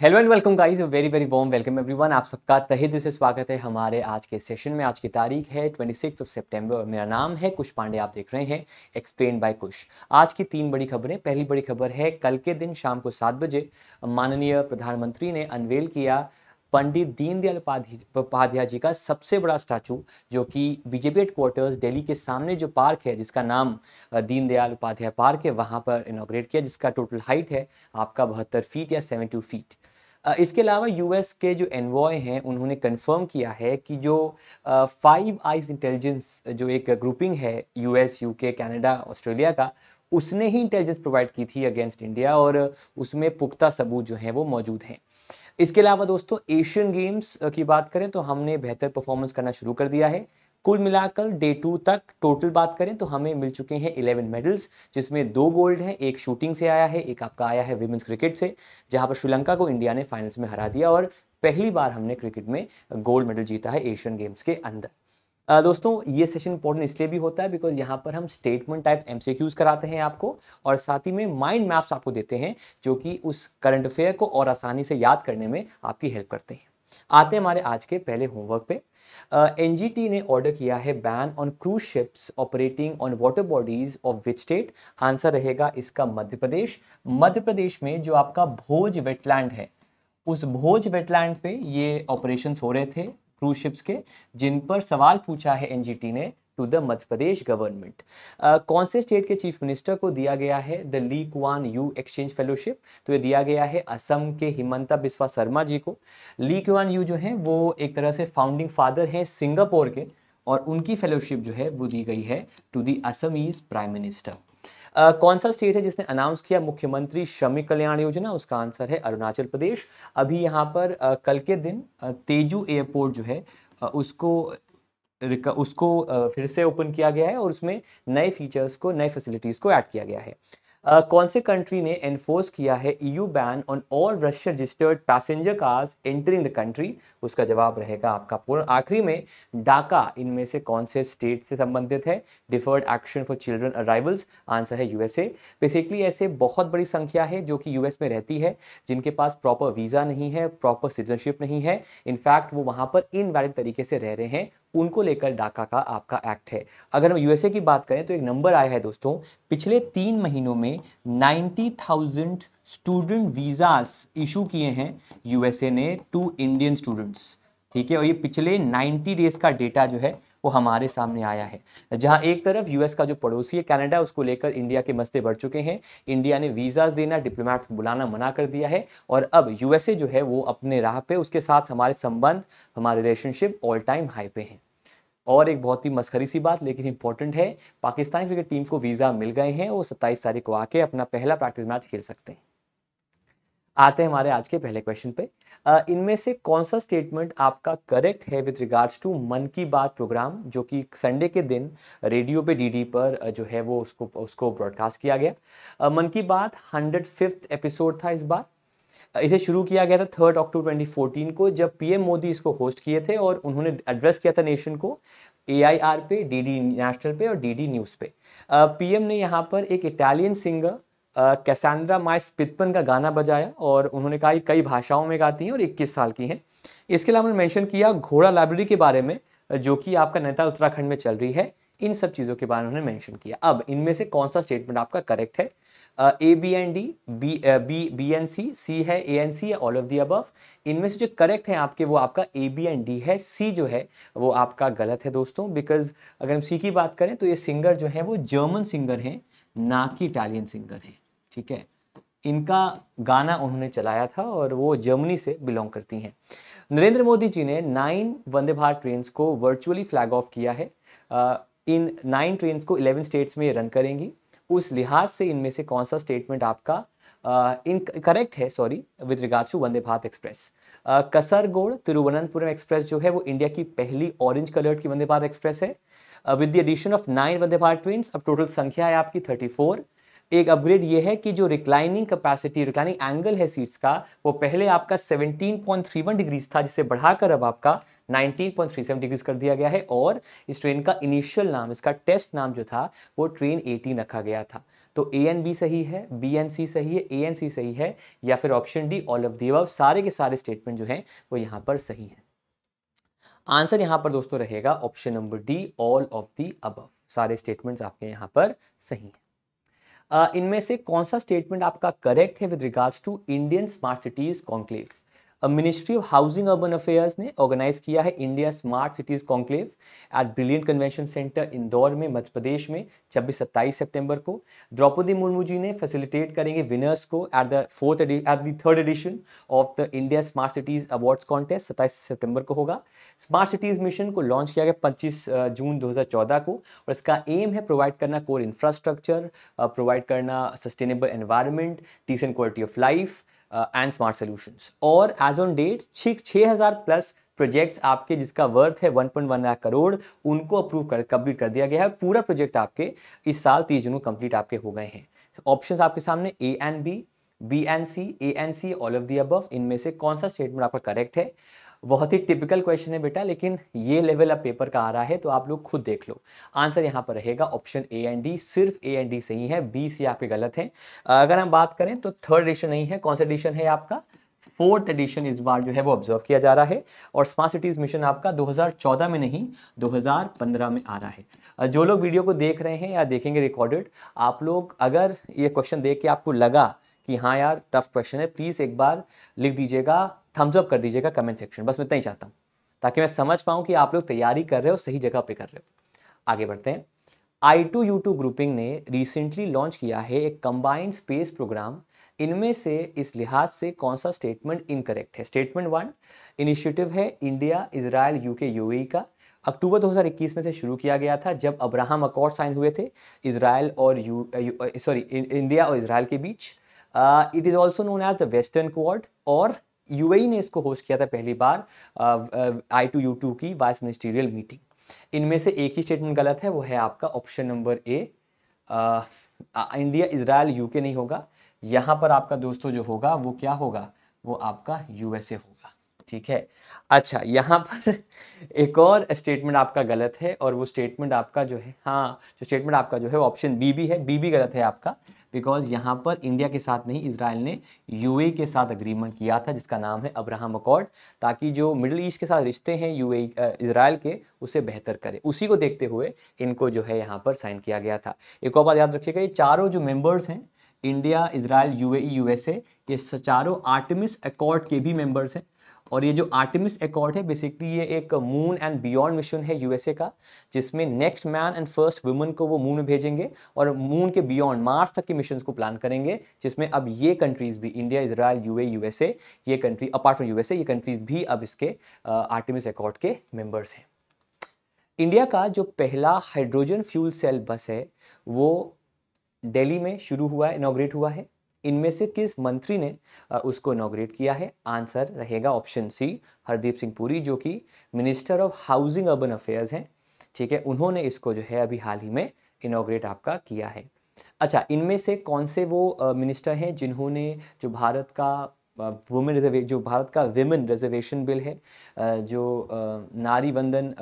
Hello and welcome guys very very warm welcome everyone आप सबका तहे दिल से स्वागत है हमारे आज के सेशन में आज की तारीख है ट्वेंटी सिक्स ऑफ सेप्टेम्बर मेरा नाम है कुश पांडे आप देख रहे हैं एक्सप्लेन बाय कुश आज की तीन बड़ी खबरें पहली बड़ी खबर है कल के दिन शाम को सात बजे माननीय प्रधानमंत्री ने अनवेल किया पंडित दीनदयाल उपाध्याय जी का सबसे बड़ा स्टैचू जो कि बीजेपी हेडक्वार्टर्स दिल्ली के सामने जो पार्क है जिसका नाम दीनदयाल उपाध्याय पार्क है वहाँ पर इनोग्रेट किया जिसका टोटल हाइट है आपका बहत्तर फीट या सेवेंटी फीट इसके अलावा यूएस के जो एनवॉय हैं उन्होंने कंफर्म किया है कि जो फाइव आइज इंटेलिजेंस जो एक ग्रुपिंग है यूएस यूके कनाडा ऑस्ट्रेलिया का उसने ही इंटेलिजेंस प्रोवाइड की थी अगेंस्ट इंडिया और उसमें पुख्ता सबूत जो हैं वो मौजूद हैं इसके अलावा दोस्तों एशियन गेम्स की बात करें तो हमने बेहतर परफॉर्मेंस करना शुरू कर दिया है कुल मिलाकर डे टू तक टोटल बात करें तो हमें मिल चुके हैं इलेवन मेडल्स जिसमें दो गोल्ड हैं एक शूटिंग से आया है एक आपका आया है विमेंस क्रिकेट से जहां पर श्रीलंका को इंडिया ने फाइनल्स में हरा दिया और पहली बार हमने क्रिकेट में गोल्ड मेडल जीता है एशियन गेम्स के अंदर दोस्तों ये सेशन इंपॉर्टेंट इसलिए भी होता है बिकॉज यहाँ पर हम स्टेटमेंट टाइप एम कराते हैं आपको और साथ ही में माइंड मैप्स आपको देते हैं जो कि उस करंट अफेयर को और आसानी से याद करने में आपकी हेल्प करते हैं आते हैं हमारे आज के पहले होमवर्क पे एन uh, ने ऑर्डर किया है ban on cruise ships operating on water bodies of which state answer रहेगा इसका मध्य प्रदेश मध्य प्रदेश में जो आपका भोज वेटलैंड है उस भोज वेटलैंड पे ये ऑपरेशंस हो रहे थे क्रूज शिप्स के जिन पर सवाल पूछा है एनजीटी ने to the Madhya Pradesh government कौन से स्टेट के चीफ मिनिस्टर को दिया गया है the Lee Kuan Yew exchange fellowship तो ये दिया गया है असम के हिमंता बिस्वा शर्मा जी को ली क्वान यू जो है वो एक तरह से फाउंडिंग फादर हैं सिंगापुर के और उनकी फेलोशिप जो है वो दी गई है to the Assamese prime minister Uh, कौन सा स्टेट है जिसने अनाउंस किया मुख्यमंत्री श्रमिक कल्याण योजना उसका आंसर है अरुणाचल प्रदेश अभी यहाँ पर uh, कल के दिन uh, तेजू एयरपोर्ट जो है uh, उसको उसको फिर से ओपन किया गया है और उसमें नए फीचर्स को नए फैसिलिटीज़ को ऐड किया गया है Uh, कौन से कंट्री ने एनफोर्स किया है EU ban on all Russian registered passenger cars entering the country उसका जवाब रहेगा आपका पूर्ण आखिरी में डाका इनमें से कौन से स्टेट से संबंधित है deferred action for children arrivals answer है यूएसए बेसिकली ऐसे बहुत बड़ी संख्या है जो कि यूएस में रहती है जिनके पास प्रॉपर वीज़ा नहीं है प्रॉपर सिटीजनशिप नहीं है इनफैक्ट वो वहाँ पर इनवैलिड तरीके से रह रहे हैं उनको लेकर डाका का आपका एक्ट है अगर हम यूएसए की बात करें तो एक नंबर आया है दोस्तों पिछले तीन महीनों में 90,000 स्टूडेंट वीज़ास इशू किए हैं यूएसए ने टू इंडियन स्टूडेंट्स ठीक है और ये पिछले 90 डेज का डेटा जो है वो हमारे सामने आया है जहां एक तरफ यूएस का जो पड़ोसी है कनाडा उसको लेकर इंडिया के मस्ते बढ़ चुके हैं इंडिया ने वीजा देना डिप्लोमेट बुलाना मना कर दिया है और अब यूएसए जो है वो अपने राह पे उसके साथ हमारे संबंध हमारे रिलेशनशिप ऑल टाइम हाई पे हैं और एक बहुत ही मस्खरी सी बात लेकिन इंपॉर्टेंट है पाकिस्तान क्रिकेट टीम को वीज़ा मिल गए हैं वो सत्ताईस तारीख को आके अपना पहला प्रैक्टिस मैच खेल सकते हैं आते हैं हमारे आज के पहले क्वेश्चन पे इनमें से कौन सा स्टेटमेंट आपका करेक्ट है विद रिगार्ड्स टू मन की बात प्रोग्राम जो कि संडे के दिन रेडियो पे डीडी पर जो है वो उसको उसको ब्रॉडकास्ट किया गया मन की बात हंड्रेड फिफ्थ एपिसोड था इस बार इसे शुरू किया गया था थर्ड अक्टूबर 2014 को जब पीएम मोदी इसको होस्ट किए थे और उन्होंने एड्रेस किया था नेशन को ए पे डीडी नेशनल पे और डीडी न्यूज़ पे पीएम ने यहाँ पर एक इटालियन सिंगर कैसांड्रा माइस पितपन का गाना बजाया और उन्होंने कहा कि कई भाषाओं में गाती हैं और 21 साल की हैं इसके अलावा उन्होंने मैंशन किया घोड़ा लाइब्रेरी के बारे में जो कि आपका नेता उत्तराखंड में चल रही है इन सब चीज़ों के बारे में उन्होंने मैंशन किया अब इनमें से कौन सा स्टेटमेंट आपका करेक्ट है A B and D B B B and C C है ए एन सी है ऑल ऑफ दी अबव इनमें से जो करेक्ट है आपके वो आपका ए बी एंड डी है सी जो है वो आपका गलत है दोस्तों बिकॉज अगर हम सी की बात करें तो ये सिंगर जो है वो जर्मन सिंगर हैं ना कि इटालियन सिंगर हैं ठीक है तो इनका गाना उन्होंने चलाया था और वो जर्मनी से बिलोंग करती हैं नरेंद्र मोदी जी ने नाइन वंदे भारत ट्रेन को वर्चुअली फ्लैग ऑफ किया है इन नाइन ट्रेन को इलेवन स्टेट्स में रन करेंगी उस लिहाज से इनमें से कौन सा स्टेटमेंट आपका इन करेक्ट है sorry with regards to Vande Bharat express Kasaragod Thiruvananthapuram express जो है वो इंडिया की पहली ऑरेंज कलर्ड की वंदे भारत एक्सप्रेस है with the addition of nine Vande Bharat train अब टोटल संख्या है आपकी थर्टी फोर एक अपग्रेड ये है कि जो रिक्लाइनिंग कैपेसिटी रिक्लाइनिंग एंगल है सीट्स का वो पहले आपका seventeen point three one degrees था जिसे बढ़ाकर अब आपका 19.37 डिग्रीज कर दिया गया है और इस ट्रेन का इनिशियल नाम इसका टेस्ट नाम जो था वो ट्रेन 18 रखा गया था तो ए एन बी सही है बी एन सी सही है ए एन सी सही है या फिर option D all of the सारे के सारे स्टेटमेंट जो हैं वो यहाँ पर सही हैं आंसर यहाँ पर दोस्तों रहेगा option number D all of the above सारे स्टेटमेंट्स आपके यहाँ पर सही हैं इनमें से कौन सा स्टेटमेंट आपका करेक्ट है with regards to Indian smart cities conclave ministry of housing urban affairs ने ऑर्गेनाइज किया है India smart cities conclave at brilliant convention centre Indore में मध्य प्रदेश में छब्बीस सत्ताईस सितंबर को द्रौपदी मुर्मू जी ने फैसिलिटेट करेंगे विनर्स को at the fourth at the third edition of the India smart cities awards contest सत्ताईस सितंबर को होगा स्मार्ट सिटीज़ मिशन को लॉन्च किया गया पच्चीस जून दो हज़ार चौदह को और इसका एम है प्रोवाइड करना कोर इंफ्रास्ट्रक्चर प्रोवाइड करना sustainable environment decent quality of life and smart solution और एज ऑन डेट छः छः हज़ार प्लस प्रोजेक्ट्स आपके जिसका वर्थ है 1.1 लाख करोड़ उनको अप्रूव कर कंप्लीट कर दिया गया है पूरा प्रोजेक्ट आपके इस साल तीस जून को कंप्लीट आपके हो गए हैं ऑप्शन so, आपके सामने A and B B and C A and C all of the above इनमें से कौन सा स्टेटमेंट आपका करेक्ट है बहुत ही टिपिकल क्वेश्चन है बेटा लेकिन ये लेवल अब पेपर का आ रहा है तो आप लोग खुद देख लो आंसर यहाँ पर रहेगा ऑप्शन ए एंड डी सिर्फ ए एंड डी सही है बी सी आपके गलत है अगर हम बात करें तो थर्ड एडिशन नहीं है कौन सा एडिशन है आपका फोर्थ एडिशन इस बार जो है वो ऑब्जर्व किया जा रहा है और स्मार्ट सिटीज़ मिशन आपका 2014 में नहीं 2015 में आ रहा है जो लोग वीडियो को देख रहे हैं या देखेंगे रिकॉर्डेड आप लोग अगर ये क्वेश्चन देख के आपको लगा कि हाँ यार टफ क्वेश्चन है प्लीज़ एक बार लिख दीजिएगा थम्स अप कर दीजिएगा कमेंट सेक्शन बस मैं इतना ही चाहता हूँ ताकि मैं समझ पाऊँ कि आप लोग तैयारी कर रहे हो सही जगह पे कर रहे हो आगे बढ़ते हैं I two U two grouping ने रिसेंटली लॉन्च किया है एक कंबाइंड स्पेस प्रोग्राम इनमें से इस लिहाज से कौन सा स्टेटमेंट इनकरेक्ट है स्टेटमेंट वन इनिशिएटिव है इंडिया इसराइल यूके यूएई का अक्टूबर 2021 में से शुरू किया गया था जब अब्राहम अकॉर्ड साइन हुए थे इसराइल और यू सॉरी इंडिया और इसराइल के बीच it is also known as the western quad और यूएई e ने इसको होस्ट किया था पहली बार आई टू यू टू की वाइस मिनिस्टीरियल मीटिंग इनमें से एक ही स्टेटमेंट गलत है वो है आपका option number A India Israel UK नहीं होगा यहाँ पर आपका दोस्तों जो होगा वो क्या होगा वो आपका यूएसए होगा ठीक है अच्छा यहाँ पर एक और स्टेटमेंट आपका गलत है और वो स्टेटमेंट आपका जो है हाँ जो स्टेटमेंट आपका जो है ऑप्शन बी भी है बी भी गलत है आपका बिकॉज यहाँ पर इंडिया के साथ नहीं इसराइल ने यू के साथ अग्रीमेंट किया था जिसका नाम है अब्राहम अकॉर्ड ताकि जो मिडिल ईस्ट के साथ रिश्ते हैं यू इसराइल के उसे बेहतर करें उसी को देखते हुए इनको जो है यहाँ पर साइन किया गया था एक और बात याद रखिएगा ये चारों जो मेम्बर्स हैं इंडिया इसराइल यू ए ये चारों आर्टमिस अकॉर्ड के भी मेम्बर्स हैं और ये जो आर्टिमिस एकॉर्ड है बेसिकली ये एक मून एंड बियॉन्ड मिशन है यूएसए का जिसमें next man and first woman को वो मून में भेजेंगे और मून के बियॉन्ड मार्स तक के मिशन को प्लान करेंगे जिसमें अब ये कंट्रीज भी इंडिया इसराइल यू यूएसए ये कंट्री अपार्ट फ्रॉम यूएसए ये कंट्रीज भी अब इसके आर्टिमिस uh, एकॉर्ड के मेम्बर्स हैं इंडिया का जो पहला हाइड्रोजन फ्यूल सेल बस है वो दिल्ली में शुरू हुआ है इनाग्रेट हुआ है इनमें से किस मंत्री ने उसको इनोग्रेट किया है आंसर रहेगा ऑप्शन सी हरदीप सिंह पुरी जो कि minister of housing urban affairs हैं ठीक है उन्होंने इसको जो है अभी हाल ही में इनोग्रेट आपका किया है अच्छा इनमें से कौन से वो मिनिस्टर हैं जिन्होंने जो भारत का वुमेन रिजर्वे जो भारत का विमेन रिजर्वेशन बिल है जो नारी वंदन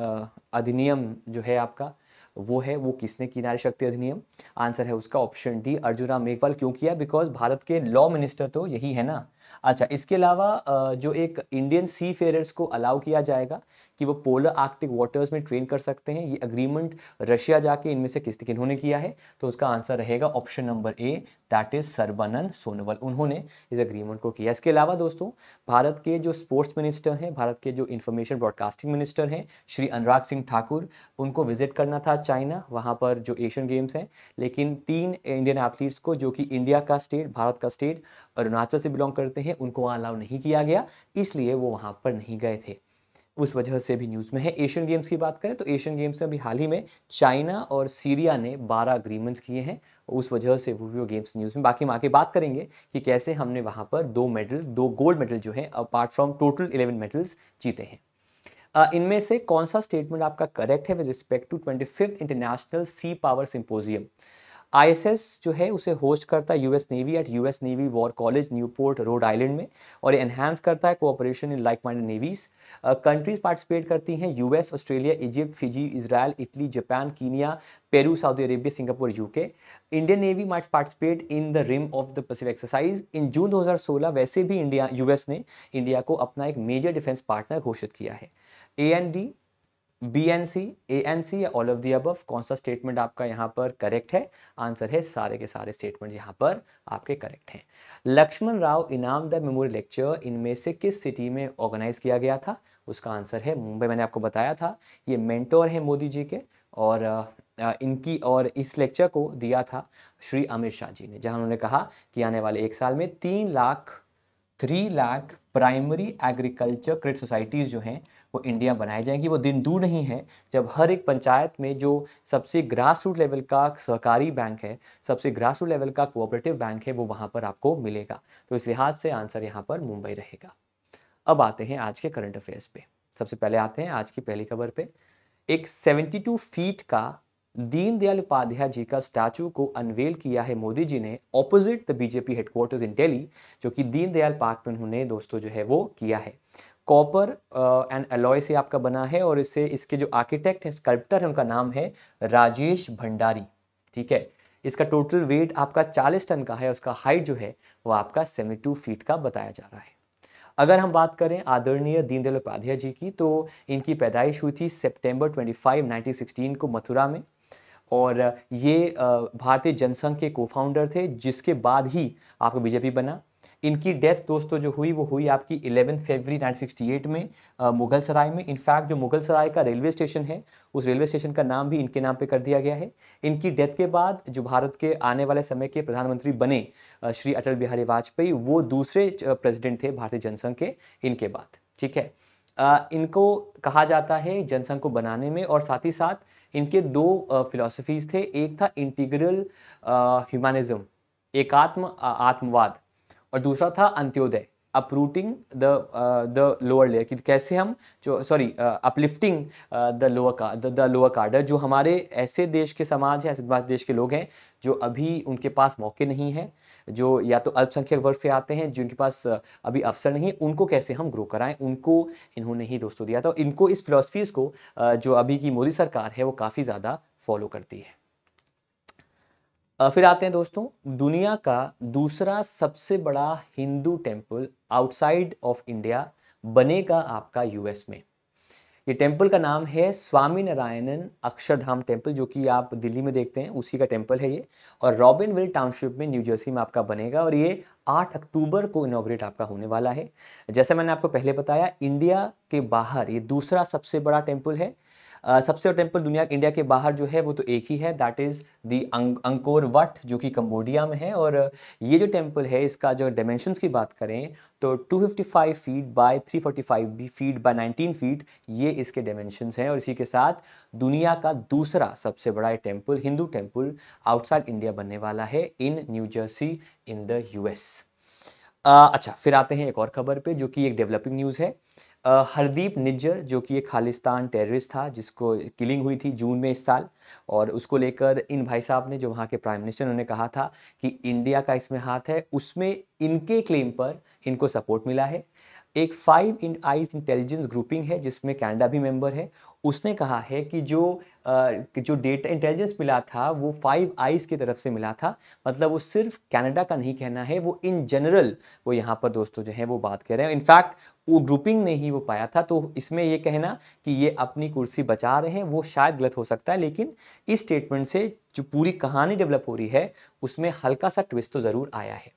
अधिनियम जो है आपका वो है वो किसने की नारी शक्ति अधिनियम आंसर है उसका ऑप्शन डी अर्जुना मेघवाल क्यों किया बिकॉज भारत के लॉ मिनिस्टर तो यही है ना अच्छा इसके अलावा जो एक इंडियन सी फेयरर्स को अलाउ किया जाएगा कि वो पोलर आर्कटिक वाटर्स में ट्रेन कर सकते हैं ये अग्रीमेंट रशिया जाके इनमें से किस किन्होंने किया है तो उसका आंसर रहेगा option number A that is Sarbananda Sonowal उन्होंने इस अग्रीमेंट को किया इसके अलावा दोस्तों भारत के जो स्पोर्ट्स मिनिस्टर हैं भारत के जो इन्फॉर्मेशन ब्रॉडकास्टिंग मिनिस्टर हैं श्री अनुराग सिंह ठाकुर उनको विजिट करना था चाइना वहाँ पर जो एशियन गेम्स हैं लेकिन तीन इंडियन एथलीट्स को जो कि इंडिया का स्टेट भारत का स्टेट अरुणाचल से बिलोंग करते होते हैं उनको वहाँ अलाउ नहीं किया गया इसलिए वो वहाँ पर नहीं गए थे उस वजह से भी न्यूज़ में है एशियन गेम्स की बात करें तो एशियन गेम्स में अभी हाल ही में चाइना और सीरिया ने 12 अग्रीमेंट्स किए हैं उस वजह से वो भी वो गेम्स न्यूज़ में बाकी हम आके बात करेंगे कि कैसे हमने वहाँ पर दो मेडल दो गोल्ड मेडल जो हैं apart from total eleven medals जीते हैं इनमें से कौन सा स्टेटमेंट आपका करेक्ट है with respect to twenty international sea power symposium ISS जो है उसे होस्ट करता है US navy at US navy war college Newport Rhode Island में और ये एनहांस करता है cooperation in like minded navies countries participate करती हैं US Australia Egypt Fiji Israel Italy Japan Kenya Peru Saudi Arabia Singapore UK Indian navy might participate in the rim of the Pacific exercise in जून 2016 वैसे भी India US ने India को अपना एक major defence partner घोषित किया है A and B and C A and C या ऑल ऑफ दी अबव कौन सा स्टेटमेंट आपका यहाँ पर करेक्ट है आंसर है सारे के सारे स्टेटमेंट यहाँ पर आपके करेक्ट हैं लक्ष्मण राव इनाम द मेमोरियल लेक्चर इनमें से किस सिटी में ऑर्गेनाइज किया गया था उसका आंसर है मुंबई मैंने आपको बताया था ये मेंटोर है मोदी जी के और इनकी और इस लेक्चर को दिया था श्री अमित शाह जी ने जहाँ उन्होंने कहा कि आने वाले एक साल में तीन lakh three lakh primary agriculture credit societies जो हैं वो इंडिया बनाई जाएंगी वो दिन दूर नहीं है जब हर एक पंचायत में जो सबसे ग्रास रूट लेवल का सहकारी बैंक है सबसे ग्रास रूट लेवल का कोऑपरेटिव बैंक है वो वहाँ पर आपको मिलेगा तो इस लिहाज से आंसर यहाँ पर मुंबई रहेगा अब आते हैं आज के करंट अफेयर्स पे सबसे पहले आते हैं आज की पहली खबर पे एक 72 फीट का दीनदयाल उपाध्याय जी का स्टैचू को अनवेल किया है मोदी जी ने opposite the BJP headquarters in Delhi जो कि दीनदयाल पार्क में उन्होंने दोस्तों जो है वो किया है कॉपर एंड एलॉय से आपका बना है और इससे इसके जो आर्किटेक्ट है स्कल्प्टर है उनका नाम है राजेश भंडारी ठीक है इसका टोटल वेट आपका 40 टन का है उसका हाइट जो है वो आपका 72 फीट का बताया जा रहा है अगर हम बात करें आदरणीय दीनदयाल उपाध्याय जी की तो इनकी पैदाइश हुई थी सेप्टेम्बर ट्वेंटी 1916 को मथुरा में और ये भारतीय जनसंघ के को फाउंडर थे जिसके बाद ही आपका बीजेपी बना इनकी डेथ दोस्तों जो हुई वो हुई आपकी इलेवेंथ फेबरी 1968 में आ, मुगल सराय में इनफैक्ट जो मुगल सराय का रेलवे स्टेशन है उस रेलवे स्टेशन का नाम भी इनके नाम पे कर दिया गया है इनकी डेथ के बाद जो भारत के आने वाले समय के प्रधानमंत्री बने श्री अटल बिहारी वाजपेयी वो दूसरे प्रेसिडेंट थे भारतीय जनसंघ के इनके बाद ठीक है इनको कहा जाता है जनसंघ को बनाने में और साथ ही साथ इनके दो फिलोसफीज थे एक था इंटीग्रल ह्यूमनिज्म एकात्म आत्मवाद और दूसरा था Antyodaya uprooting the the lower layer कि कैसे हम जो सॉरी अपलिफ्टिंग द लोअर का द लोअर कार्डर जो हमारे ऐसे देश के समाज हैं ऐसे देश के लोग हैं जो अभी उनके पास मौके नहीं हैं जो या तो अल्पसंख्यक वर्ग से आते हैं जिनके पास uh, अभी अवसर नहीं है उनको कैसे हम ग्रो कराएं उनको इन्होंने ही दोस्तों दिया था इनको इस फिलोसफीज़ को uh, जो अभी की मोदी सरकार है वो काफ़ी ज़्यादा फॉलो करती है फिर आते हैं दोस्तों दुनिया का दूसरा सबसे बड़ा Hindu temple outside of India बनेगा आपका यूएस में ये टेम्पल का नाम है स्वामी नारायणन अक्षरधाम टेम्पल जो कि आप दिल्ली में देखते हैं उसी का टेम्पल है ये और रॉबिन विल टाउनशिप में न्यू जर्सी में आपका बनेगा और ये 8 अक्टूबर को इनाग्रेट आपका होने वाला है जैसे मैंने आपको पहले बताया इंडिया के बाहर ये दूसरा सबसे बड़ा टेम्पल है सबसे टेम्पल दुनिया इंडिया के बाहर जो है वो तो एक ही है that is the Angkor Wat जो कि कंबोडिया में है और ये जो टेम्पल है इसका जो डायमेंशन की बात करें तो 255 feet by 345 feet by 19 feet ये इसके डायमेंशन हैं और इसी के साथ दुनिया का दूसरा सबसे बड़ा temple Hindu temple outside India बनने वाला है in New Jersey in the US अच्छा फिर आते हैं एक और खबर पे जो कि एक डेवलपिंग न्यूज़ है हरदीप निज्जर जो कि एक खालिस्तान टेररिस्ट था जिसको किलिंग हुई थी जून में इस साल और उसको लेकर इन भाई साहब ने जो वहाँ के प्राइम मिनिस्टर उन्होंने कहा था कि इंडिया का इसमें हाथ है उसमें इनके क्लेम पर इनको सपोर्ट मिला है एक five in eyes intelligence grouping है जिसमें कैनेडा भी मेंबर है उसने कहा है कि जो आ, जो डेटा इंटेलिजेंस मिला था वो फाइव आइज की तरफ से मिला था मतलब वो सिर्फ कनाडा का नहीं कहना है वो इन जनरल वो यहाँ पर दोस्तों जो है वो बात कर रहे हैं इनफैक्ट वो ग्रुपिंग ने ही वो पाया था तो इसमें ये कहना कि ये अपनी कुर्सी बचा रहे हैं वो शायद गलत हो सकता है लेकिन इस स्टेटमेंट से जो पूरी कहानी डेवलप हो रही है उसमें हल्का सा ट्विस्ट तो ज़रूर आया है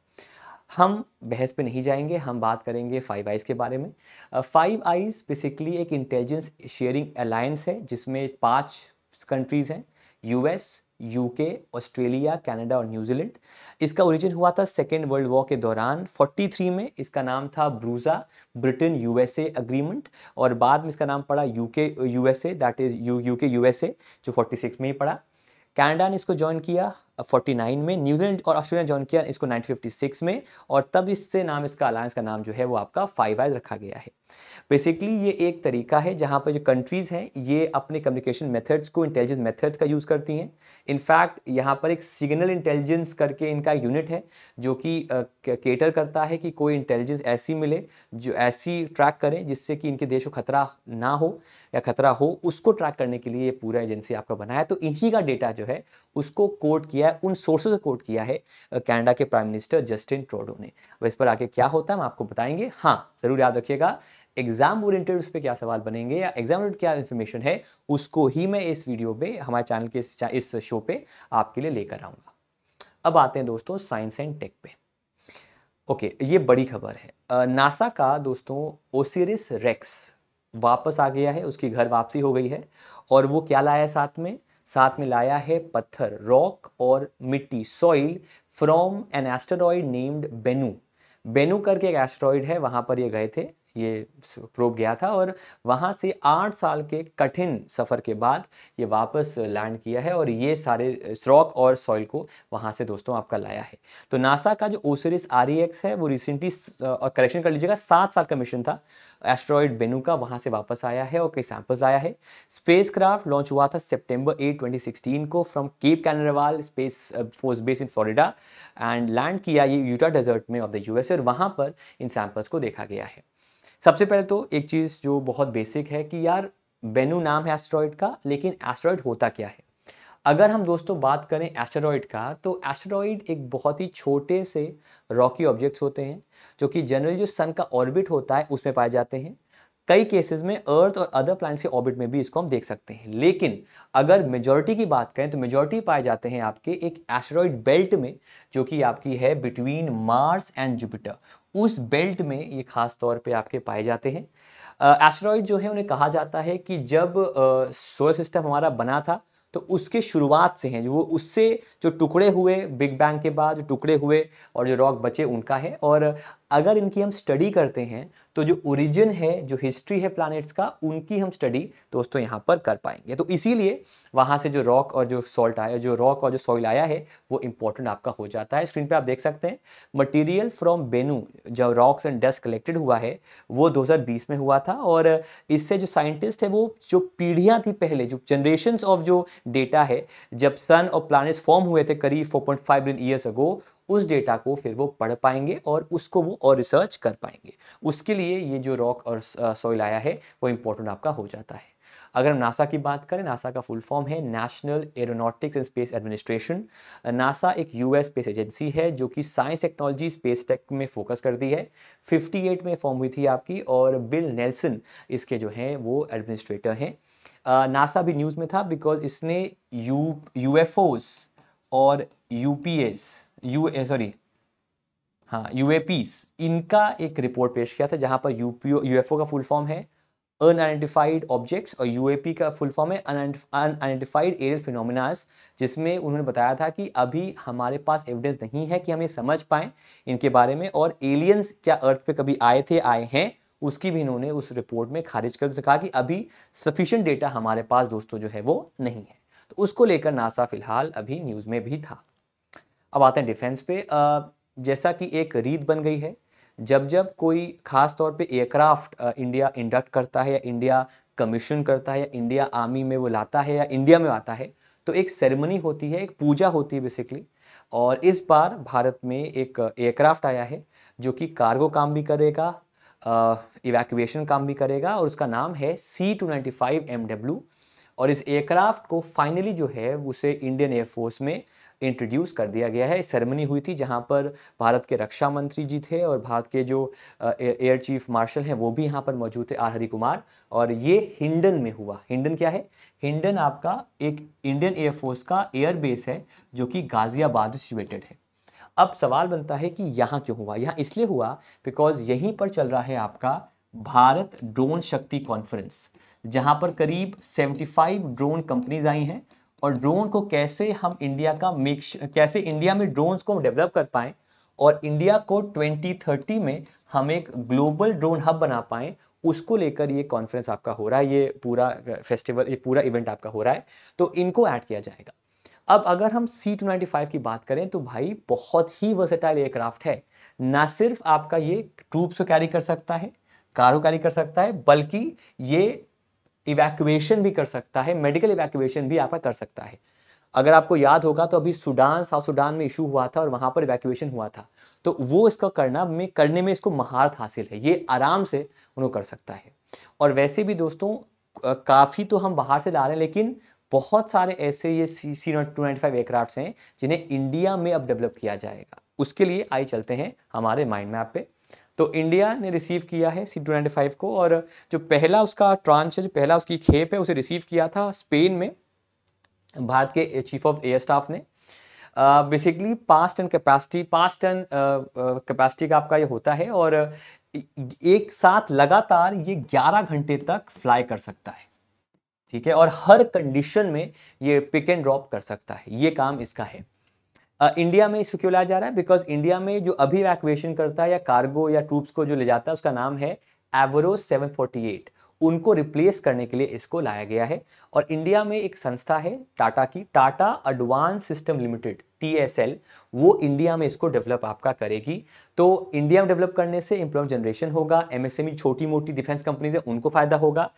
हम बहस पे नहीं जाएंगे हम बात करेंगे फाइव आइज़ के बारे में फाइव आइज़ बेसिकली एक इंटेलिजेंस शेयरिंग अलायंस है जिसमें पांच कंट्रीज़ हैं यूएस यूके ऑस्ट्रेलिया कनाडा और न्यूजीलैंड इसका ओरिजिन हुआ था सेकेंड वर्ल्ड वॉर के दौरान 43 में इसका नाम था ब्रूजा ब्रिटेन यूएसए अग्रीमेंट और बाद में इसका नाम पड़ा UK USA that is U UK USA जो 46 में ही पड़ा कनाडा ने इसको ज्वाइन किया 49 में न्यूजीलैंड और ऑस्ट्रेलिया ज्वाइन किया इसको 1956 में और तब इससे नाम इसका अलायंस का नाम जो है वो आपका फाइव आइज रखा गया है बेसिकली ये एक तरीका है जहाँ पर जो कंट्रीज़ हैं ये अपने कम्युनिकेशन मेथड्स को इंटेलिजेंस मेथड्स का यूज़ करती हैं इनफैक्ट यहाँ पर एक सिग्नल इंटेलिजेंस करके इनका यूनिट है जो कि केटर करता है कि कोई इंटेलिजेंस ऐसी मिले जो ऐसी ट्रैक करें जिससे कि इनके देश को खतरा ना हो या खतरा हो उसको ट्रैक करने के लिए ये पूरा एजेंसी आपका बनाया तो इन्हीं का डेटा जो है उसको कोड किया है उन सोर्सेज को कोट किया है कनाडा के प्राइम मिनिस्टर जस्टिन ट्रोडो ने अब इस पर आगे क्या होता है हम आपको बताएंगे हाँ ज़रूर याद रखिएगा एग्जाम ओरिएंटेड उस पर क्या सवाल बनेंगे या एग्जाम ओरिएंटेड क्या इन्फॉर्मेशन है उसको ही मैं इस वीडियो पर हमारे चैनल के इस, शो पर आपके लिए लेकर आऊँगा अब आते हैं दोस्तों साइंस एंड टेक पे ओके ये बड़ी खबर है नासा का दोस्तों ओसिरिस रेक्स वापस आ गया है उसकी घर वापसी हो गई है और वो क्या लाया है साथ में साथ में लाया है पत्थर रॉक और मिट्टी soil from an asteroid named Bennu Bennu करके एक एस्टेरॉयड है वहां पर ये गए थे ये प्रोब गया था और वहाँ से आठ साल के कठिन सफ़र के बाद ये वापस लैंड किया है और ये सारे स्रॉक और सॉइल को वहाँ से दोस्तों आपका लाया है तो नासा का जो ओसरिस आर है वो रिसेंटली करेक्शन कर लीजिएगा सात साल का मिशन था एस्ट्रॉयड बेनू का वहाँ से वापस आया है और कई सैंपल्स लाया है स्पेस लॉन्च हुआ था सेप्टेम्बर एट ट्वेंटी को from Cape Canaveral space force base in Florida and land किया ये यूटा डेजर्ट में ऑफ द यूएस और वहाँ पर इन सैंपल्स को देखा गया है सबसे पहले तो एक चीज़ जो बहुत बेसिक है कि यार बेनू नाम है एस्ट्रॉयड का लेकिन एस्ट्रॉयड होता क्या है अगर हम दोस्तों बात करें एस्ट्रॉयड का तो एस्ट्रॉयड एक बहुत ही छोटे से रॉकी ऑब्जेक्ट्स होते हैं जो कि जनरली जो सन का ऑर्बिट होता है उसमें पाए जाते हैं कई केसेस में अर्थ और अदर प्लानट्स के ऑर्बिट में भी इसको हम देख सकते हैं लेकिन अगर मेजॉरिटी की बात करें तो मेजॉरिटी पाए जाते हैं आपके एक एस्ट्रॉयड बेल्ट में जो कि आपकी है बिटवीन मार्स एंड जुपिटर उस बेल्ट में ये खास तौर पे आपके पाए जाते हैं एस्ट्रॉयड जो है उन्हें कहा जाता है कि जब सोलर सिस्टम हमारा बना था तो उसके शुरुआत से हैं जो वो उससे जो टुकड़े हुए बिग बैंग के बाद जो टुकड़े हुए और जो रॉक बचे उनका है और अगर इनकी हम स्टडी करते हैं तो जो ओरिजिन है जो हिस्ट्री है प्लैनेट्स का उनकी हम स्टडी दोस्तों यहाँ पर कर पाएंगे तो इसीलिए वहाँ से जो रॉक और जो सॉल्ट आया जो रॉक और जो सॉइल आया है वो इंपॉर्टेंट आपका हो जाता है स्क्रीन पे आप देख सकते हैं मटेरियल फ्रॉम बेनू जो रॉक्स एंड डस्ट कलेक्टेड हुआ है वो दो में हुआ था और इससे जो साइंटिस्ट है वो जो पीढ़ियाँ थी पहले जो जनरेशन ऑफ जो डेटा है जब सन और प्लानट्स फॉर्म हुए थे करीब four point five years ago उस डेटा को फिर वो पढ़ पाएंगे और उसको वो और रिसर्च कर पाएंगे उसके लिए ये जो रॉक और सॉइल आया है वो इम्पोर्टेंट आपका हो जाता है अगर हम नासा की बात करें नासा का फुल फॉर्म है national aeronautics and space administration NASA एक यूएस स्पेस एजेंसी है जो कि साइंस टेक्नोलॉजी स्पेस टेक में फोकस करती है 58 में फॉर्म हुई थी आपकी और बिल नेल्सन इसके जो हैं वो एडमिनिस्ट्रेटर हैं नासा भी न्यूज़ में था बिकॉज इसने यू यू और यू यू सॉरी हाँ यू इनका एक रिपोर्ट पेश किया था जहाँ पर यूपीओ यूएफओ का फुल फॉर्म है अनआइडेंटिफाइड ऑब्जेक्ट्स और यूएपी का फुल फॉर्म है अनआइडेंटिफाइड एरियल फिनोमिनाज जिसमें उन्होंने बताया था कि अभी हमारे पास एविडेंस नहीं है कि हम ये समझ पाए इनके बारे में और एलियंस क्या अर्थ पे कभी आए थे आए हैं उसकी भी इन्होंने उस रिपोर्ट में खारिज कर तो कहा कि अभी सफिशेंट डेटा हमारे पास दोस्तों जो है वो नहीं है तो उसको लेकर नासा फिलहाल अभी न्यूज़ में भी था अब आते हैं डिफेंस पे जैसा कि एक रीत बन गई है जब जब कोई खास तौर पे एयरक्राफ्ट इंडिया इंडक्ट करता है या इंडिया कमीशन करता है या इंडिया आर्मी में वो लाता है या इंडिया में आता है तो एक सेरेमनी होती है एक पूजा होती है बेसिकली और इस बार भारत में एक एयरक्राफ्ट आया है जो कि कार्गो काम भी करेगा इवैक्यूएशन काम भी करेगा और उसका नाम है C two ninety five M W और इस एयरक्राफ्ट को फाइनली जो है उसे इंडियन एयरफोर्स में इंट्रोड्यूस कर दिया गया है सेरेमनी हुई थी जहाँ पर भारत के रक्षा मंत्री जी थे और भारत के जो एयर चीफ मार्शल हैं वो भी यहाँ पर मौजूद थे आर हरी कुमार और ये हिंडन में हुआ हिंडन क्या है हिंडन आपका एक इंडियन एयरफोर्स का एयर बेस है जो कि गाज़ियाबाद सिचुएटेड है अब सवाल बनता है कि यहाँ क्यों हुआ यहाँ इसलिए हुआ बिकॉज यहीं पर चल रहा है आपका भारत ड्रोन शक्ति कॉन्फ्रेंस जहाँ पर करीब 75 ड्रोन कंपनीज आई हैं और ड्रोन को कैसे हम इंडिया का मेक कैसे इंडिया में ड्रोन्स को डेवलप कर पाएँ और इंडिया को 2030 में हम एक ग्लोबल ड्रोन हब बना पाएँ उसको लेकर ये कॉन्फ्रेंस आपका हो रहा है ये पूरा फेस्टिवल ये पूरा इवेंट आपका हो रहा है तो इनको ऐड किया जाएगा अब अगर हम सी टू फाइव की बात करें तो भाई बहुत ही वर्सेटाइल एयरक्राफ्ट है ना सिर्फ आपका ये ट्रूप्स को कैरी कर सकता है कारो कैरी कर सकता है बल्कि ये इवैक्यूएशन भी कर सकता है मेडिकल इवैक्यूएशन भी आपका कर सकता है अगर आपको याद होगा तो अभी सूडान साउथ सूडान में इशू हुआ था और वहाँ पर इवैक्यूएशन हुआ था तो वो इसका करना में करने में इसको महारत हासिल है ये आराम से उन्होंने कर सकता है और वैसे भी दोस्तों काफ़ी तो हम बाहर से ला रहे हैं लेकिन बहुत सारे ऐसे ये C not two ninety five aircraft हैं जिन्हें इंडिया में अब डेवलप किया जाएगा उसके लिए आइए चलते हैं हमारे माइंड मैप पे तो इंडिया ने रिसीव किया है सी टू नाइन्टी फाइव को और जो पहला उसका ट्रांच है जो पहला उसकी खेप है उसे रिसीव किया था स्पेन में भारत के चीफ ऑफ एयर स्टाफ ने बेसिकली पाँच टन कैपेसिटी पाँच टन कैपेसिटी का आपका ये होता है और एक साथ लगातार ये ग्यारह घंटे तक फ्लाई कर सकता है ठीक है और हर कंडीशन में ये पिक एंड ड्रॉप कर सकता है ये काम इसका है इंडिया में इसको क्यों लाया जा रहा है बिकॉज इंडिया में जो अभी वैक्वेशन करता है या कार्गो या ट्रूप्स को जो ले जाता है उसका नाम है एवरो सेवन उनको रिप्लेस करने के लिए इसको लाया गया है और इंडिया में एक संस्था है टाटा की Tata advance system limited T वो इंडिया में इसको डेवलप आपका करेगी तो इंडिया में डेवलप करने से एम्प्लॉयमेंट जनरेशन होगा एमएसएमई e छोटी मोटी डिफेंस कंपनीज है उनको फ़ायदा होगा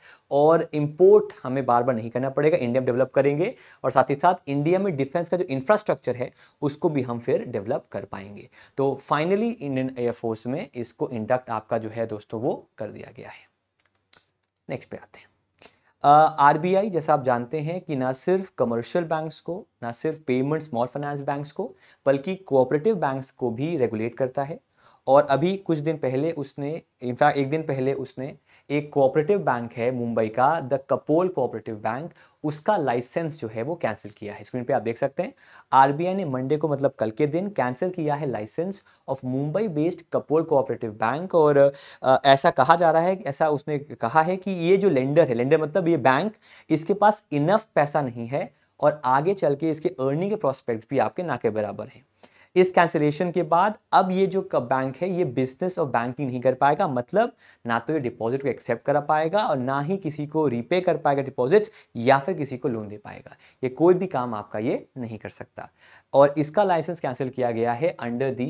और इम्पोर्ट हमें बार बार नहीं करना पड़ेगा इंडिया में डेवलप करेंगे और साथ ही साथ इंडिया में डिफेंस का जो इंफ्रास्ट्रक्चर है उसको भी हम फिर डेवलप कर पाएंगे तो फाइनली इंडियन एयरफोर्स में इसको इंडक्ट आपका जो है दोस्तों वो कर दिया गया है नेक्स्ट पे आते हैं आर uh, जैसा आप जानते हैं कि ना सिर्फ कमर्शियल बैंक्स को ना सिर्फ पेमेंट स्मॉल फाइनेंस बैंक्स को बल्कि कोऑपरेटिव बैंक्स को भी रेगुलेट करता है और अभी कुछ दिन पहले उसने इनफैक्ट एक दिन पहले उसने एक कोऑपरेटिव बैंक है मुंबई का द कपोल कोऑपरेटिव बैंक उसका लाइसेंस जो है वो कैंसिल किया है स्क्रीन पे आप देख सकते हैं आरबीआई ने मंडे को मतलब कल के दिन कैंसिल किया है licence of Mumbai based Kapol cooperative bank और आ, ऐसा कहा जा रहा है ऐसा उसने कहा है कि ये जो लेंडर है लेंडर मतलब ये बैंक इसके पास इनफ पैसा नहीं है और आगे चल के इसके अर्निंग के प्रोस्पेक्ट भी आपके ना के बराबर हैं इस कैंसिलेशन के बाद अब ये जो बैंक है ये बिजनेस और बैंकिंग नहीं कर पाएगा मतलब ना तो ये डिपॉजिट को एक्सेप्ट करा पाएगा और ना ही किसी को रीपे कर पाएगा डिपॉजिट या फिर किसी को लोन दे पाएगा ये कोई भी काम आपका ये नहीं कर सकता और इसका लाइसेंस कैंसिल किया गया है under the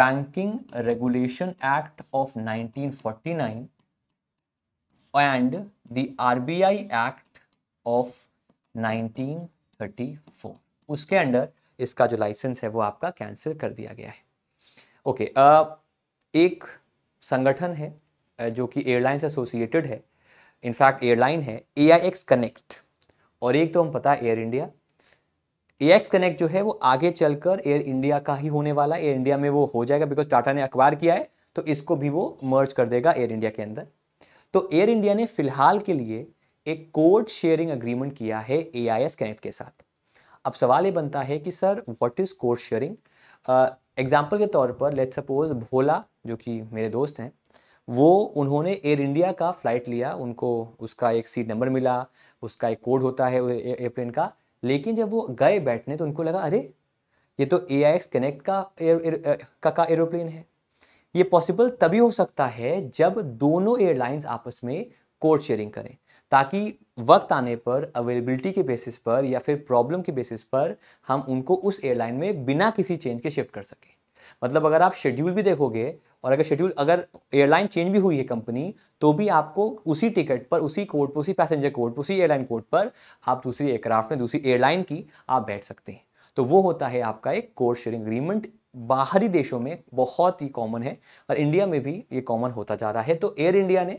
banking regulation act of 1949 I act of nineteen thirty 1934 उसके अंडर इसका जो लाइसेंस है वो आपका कैंसिल कर दिया गया है ओके okay, एक संगठन है जो कि एयरलाइन से एसोसिएटेड है इनफैक्ट एयरलाइन है ए आई एक्स कनेक्ट और एक तो हम पता है Air India A X connect जो है वो आगे चलकर एयर इंडिया का ही होने वाला है एयर इंडिया में वो हो जाएगा बिकॉज टाटा ने अखबार किया है तो इसको भी वो मर्ज कर देगा एयर इंडिया के अंदर तो एयर इंडिया ने फिलहाल के लिए एक कोड शेयरिंग अग्रीमेंट किया है ए आई एस कनेक्ट के साथ अब सवाल ये बनता है कि सर व्हाट इज़ कोर्स शेयरिंग एग्जाम्पल के तौर पर लेट सपोज भोला जो कि मेरे दोस्त हैं वो उन्होंने एयर इंडिया का फ़्लाइट लिया उनको उसका एक सीट नंबर मिला उसका एक कोड होता है एयरप्लेन का लेकिन जब वो गए बैठने तो उनको लगा अरे ये तो ए आई एक्स कनेक्ट का एर, एर, का, का एरोप्लेन है ये पॉसिबल तभी हो सकता है जब दोनों एयरलाइंस आपस में कोड शेयरिंग करें ताकि वक्त आने पर अवेलेबिलिटी के बेसिस पर या फिर प्रॉब्लम के बेसिस पर हम उनको उस एयरलाइन में बिना किसी चेंज के शिफ्ट कर सकें मतलब अगर आप शेड्यूल भी देखोगे और अगर शेड्यूल अगर एयरलाइन चेंज भी हुई है कंपनी तो भी आपको उसी टिकट पर उसी कोड पर उसी पैसेंजर कोड पर उसी एयरलाइन कोड पर आप दूसरी एयरक्राफ्ट में दूसरी एयरलाइन की आप बैठ सकते हैं तो वो होता है आपका एक कोड शेयरिंग एग्रीमेंट बाहरी देशों में बहुत ही कॉमन है और इंडिया में भी ये कॉमन होता जा रहा है तो एयर इंडिया ने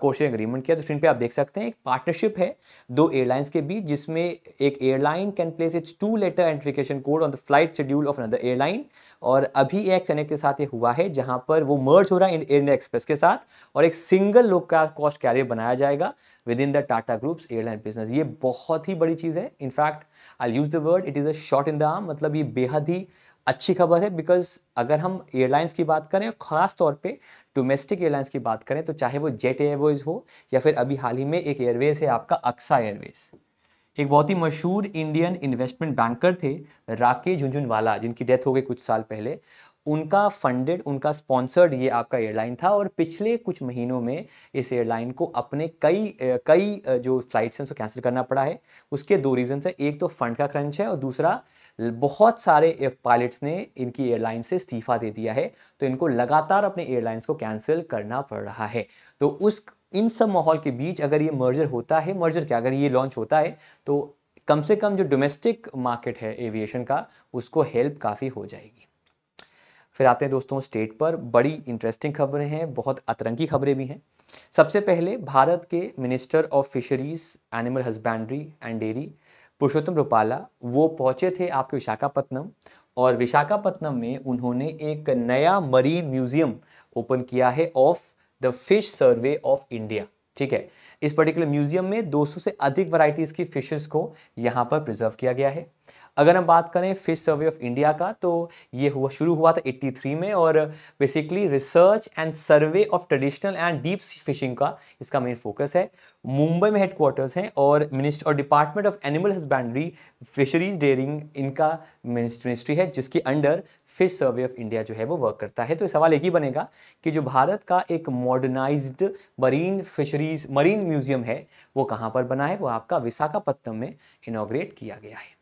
कोशिश एग्रीमेंट किया तो स्क्रीन पे आप देख सकते हैं एक पार्टनरशिप है दो एयरलाइंस के बीच जिसमें एक airline can place its two letter identification code on the flight schedule of another airline और अभी एक कनेक्ट के साथ ये हुआ है जहाँ पर वो मर्ज हो रहा है एयर इंडिया एक्सप्रेस के साथ और एक सिंगल लो का कॉस्ट कैरियर बनाया जाएगा within the Tata groups airline business ये बहुत ही बड़ी चीज़ है in fact I use the word it is a shot in the arm मतलब ये बेहद ही अच्छी खबर है बिकॉज अगर हम एयरलाइंस की बात करें ख़ास तौर पे डोमेस्टिक एयरलाइंस की बात करें तो चाहे वो जेट एयरवेज हो या फिर अभी हाल ही में एक एयरवेज है आपका अक्सा एयरवेज एक बहुत ही मशहूर इंडियन इन्वेस्टमेंट बैंकर थे राकेश झुंझुनवाला जिनकी डेथ हो गई कुछ साल पहले उनका फंडेड उनका स्पॉन्सर्ड ये आपका एयरलाइन था और पिछले कुछ महीनों में इस एयरलाइन को अपने कई कई जो फ्लाइट्स हैं उसको कैंसिल करना पड़ा है उसके दो रीज़न है एक तो फंड का क्रंच है और दूसरा बहुत सारे पायलट्स ने इनकी एयरलाइन से इस्तीफ़ा दे दिया है तो इनको लगातार अपने एयरलाइंस को कैंसिल करना पड़ रहा है तो उस इन सब माहौल के बीच अगर ये मर्जर होता है मर्जर क्या अगर ये लॉन्च होता है तो कम से कम जो डोमेस्टिक मार्केट है एविएशन का उसको हेल्प काफ़ी हो जाएगी फिर आते हैं दोस्तों स्टेट पर बड़ी इंटरेस्टिंग खबरें हैं बहुत अतरंगी खबरें भी हैं सबसे पहले भारत के minister of fisheries animal husbandry and dairy Purushottam Rupala वो पहुंचे थे आपके विशाखापत्नम और विशाखापत्नम में उन्होंने एक नया मरीन म्यूजियम ओपन किया है of the fish survey of India ठीक है इस पर्टिकुलर म्यूजियम में 200 से अधिक वराइटीज़ की फिशेस को यहाँ पर प्रिजर्व किया गया है अगर हम बात करें फिश सर्वे ऑफ इंडिया का तो ये हुआ शुरू हुआ था 83 में और basically research and survey of traditional and deep fishing का इसका मेन फोकस है मुंबई में हेडक्वार्टर्स हैं और मिनिस्टर और department of animal husbandry fisheries dairying इनका मिनिस्ट्री है जिसके under fish survey of India जो है वो वर्क करता है तो सवाल एक ही बनेगा कि जो भारत का एक modernise marine fisheries marine museum है वो कहाँ पर बना है वो आपका विशाखापत्तनम में इनाग्रेट किया गया है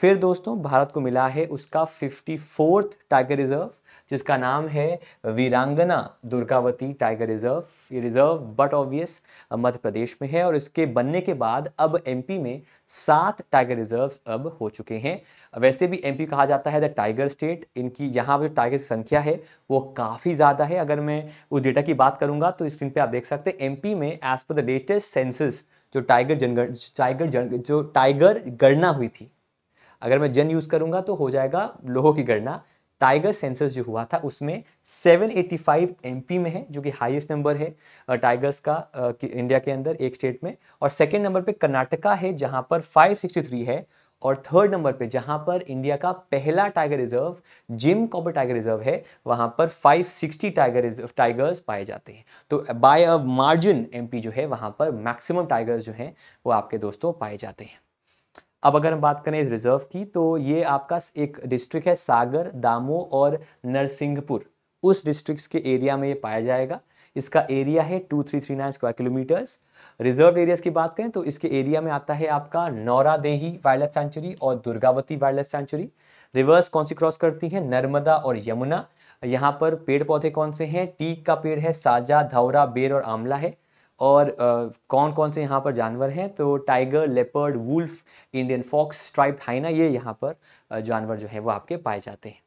फिर दोस्तों भारत को मिला है उसका फिफ्टी फोर्थ टाइगर रिजर्व जिसका नाम है वीरांगना दुर्गावती टाइगर रिजर्व ये reserve but obvious Madhya Pradesh में है और इसके बनने के बाद अब एमपी में सात टाइगर रिजर्व्स अब हो चुके हैं वैसे भी एमपी कहा जाता है द टाइगर स्टेट इनकी यहाँ पर टाइगर संख्या है वो काफ़ी ज़्यादा है अगर मैं उस डेटा की बात करूँगा तो स्क्रीन पर आप देख सकते हैं एम में as per the latest census जो टाइगर जनगण टाइगर जन जो टाइगर गणना हुई थी अगर मैं जन यूज़ करूँगा तो हो जाएगा लोगों की गणना टाइगर सेंसस जो हुआ था उसमें 785 एमपी में है जो कि हाईएस्ट नंबर है टाइगर्स का इंडिया के अंदर एक स्टेट में और सेकंड नंबर पे कर्नाटका है जहां पर 563 है और थर्ड नंबर पे जहां पर इंडिया का पहला tiger reserve Jim Corbett tiger reserve है वहां पर 560 टाइगर रिजर्व टाइगर्स पाए जाते हैं तो बाय अ मार्जिन एमपी जो है वहां पर मैक्सिमम टाइगर्स जो हैं वो आपके दोस्तों पाए जाते हैं अब अगर हम बात करें इस रिजर्व की तो ये आपका एक डिस्ट्रिक्ट है सागर दामो और नरसिंहपुर उस डिस्ट्रिक्ट के एरिया में ये पाया जाएगा इसका एरिया है two three three nine square kilometres reserve areas की बात करें तो इसके एरिया में आता है आपका नौरा देही वाइल्ड लाइफ सेंचुरी और Durgavati wild life sanctuary rivers कौन सी क्रॉस करती है नर्मदा और यमुना यहाँ पर पेड़ पौधे कौन से हैं टीक का पेड़ है साजा धौरा बेर और आंवला है और आ, कौन कौन से यहाँ पर जानवर हैं तो tiger leopard wolf Indian fox stripe hyena ये यहाँ पर जानवर जो है वो आपके पाए जाते हैं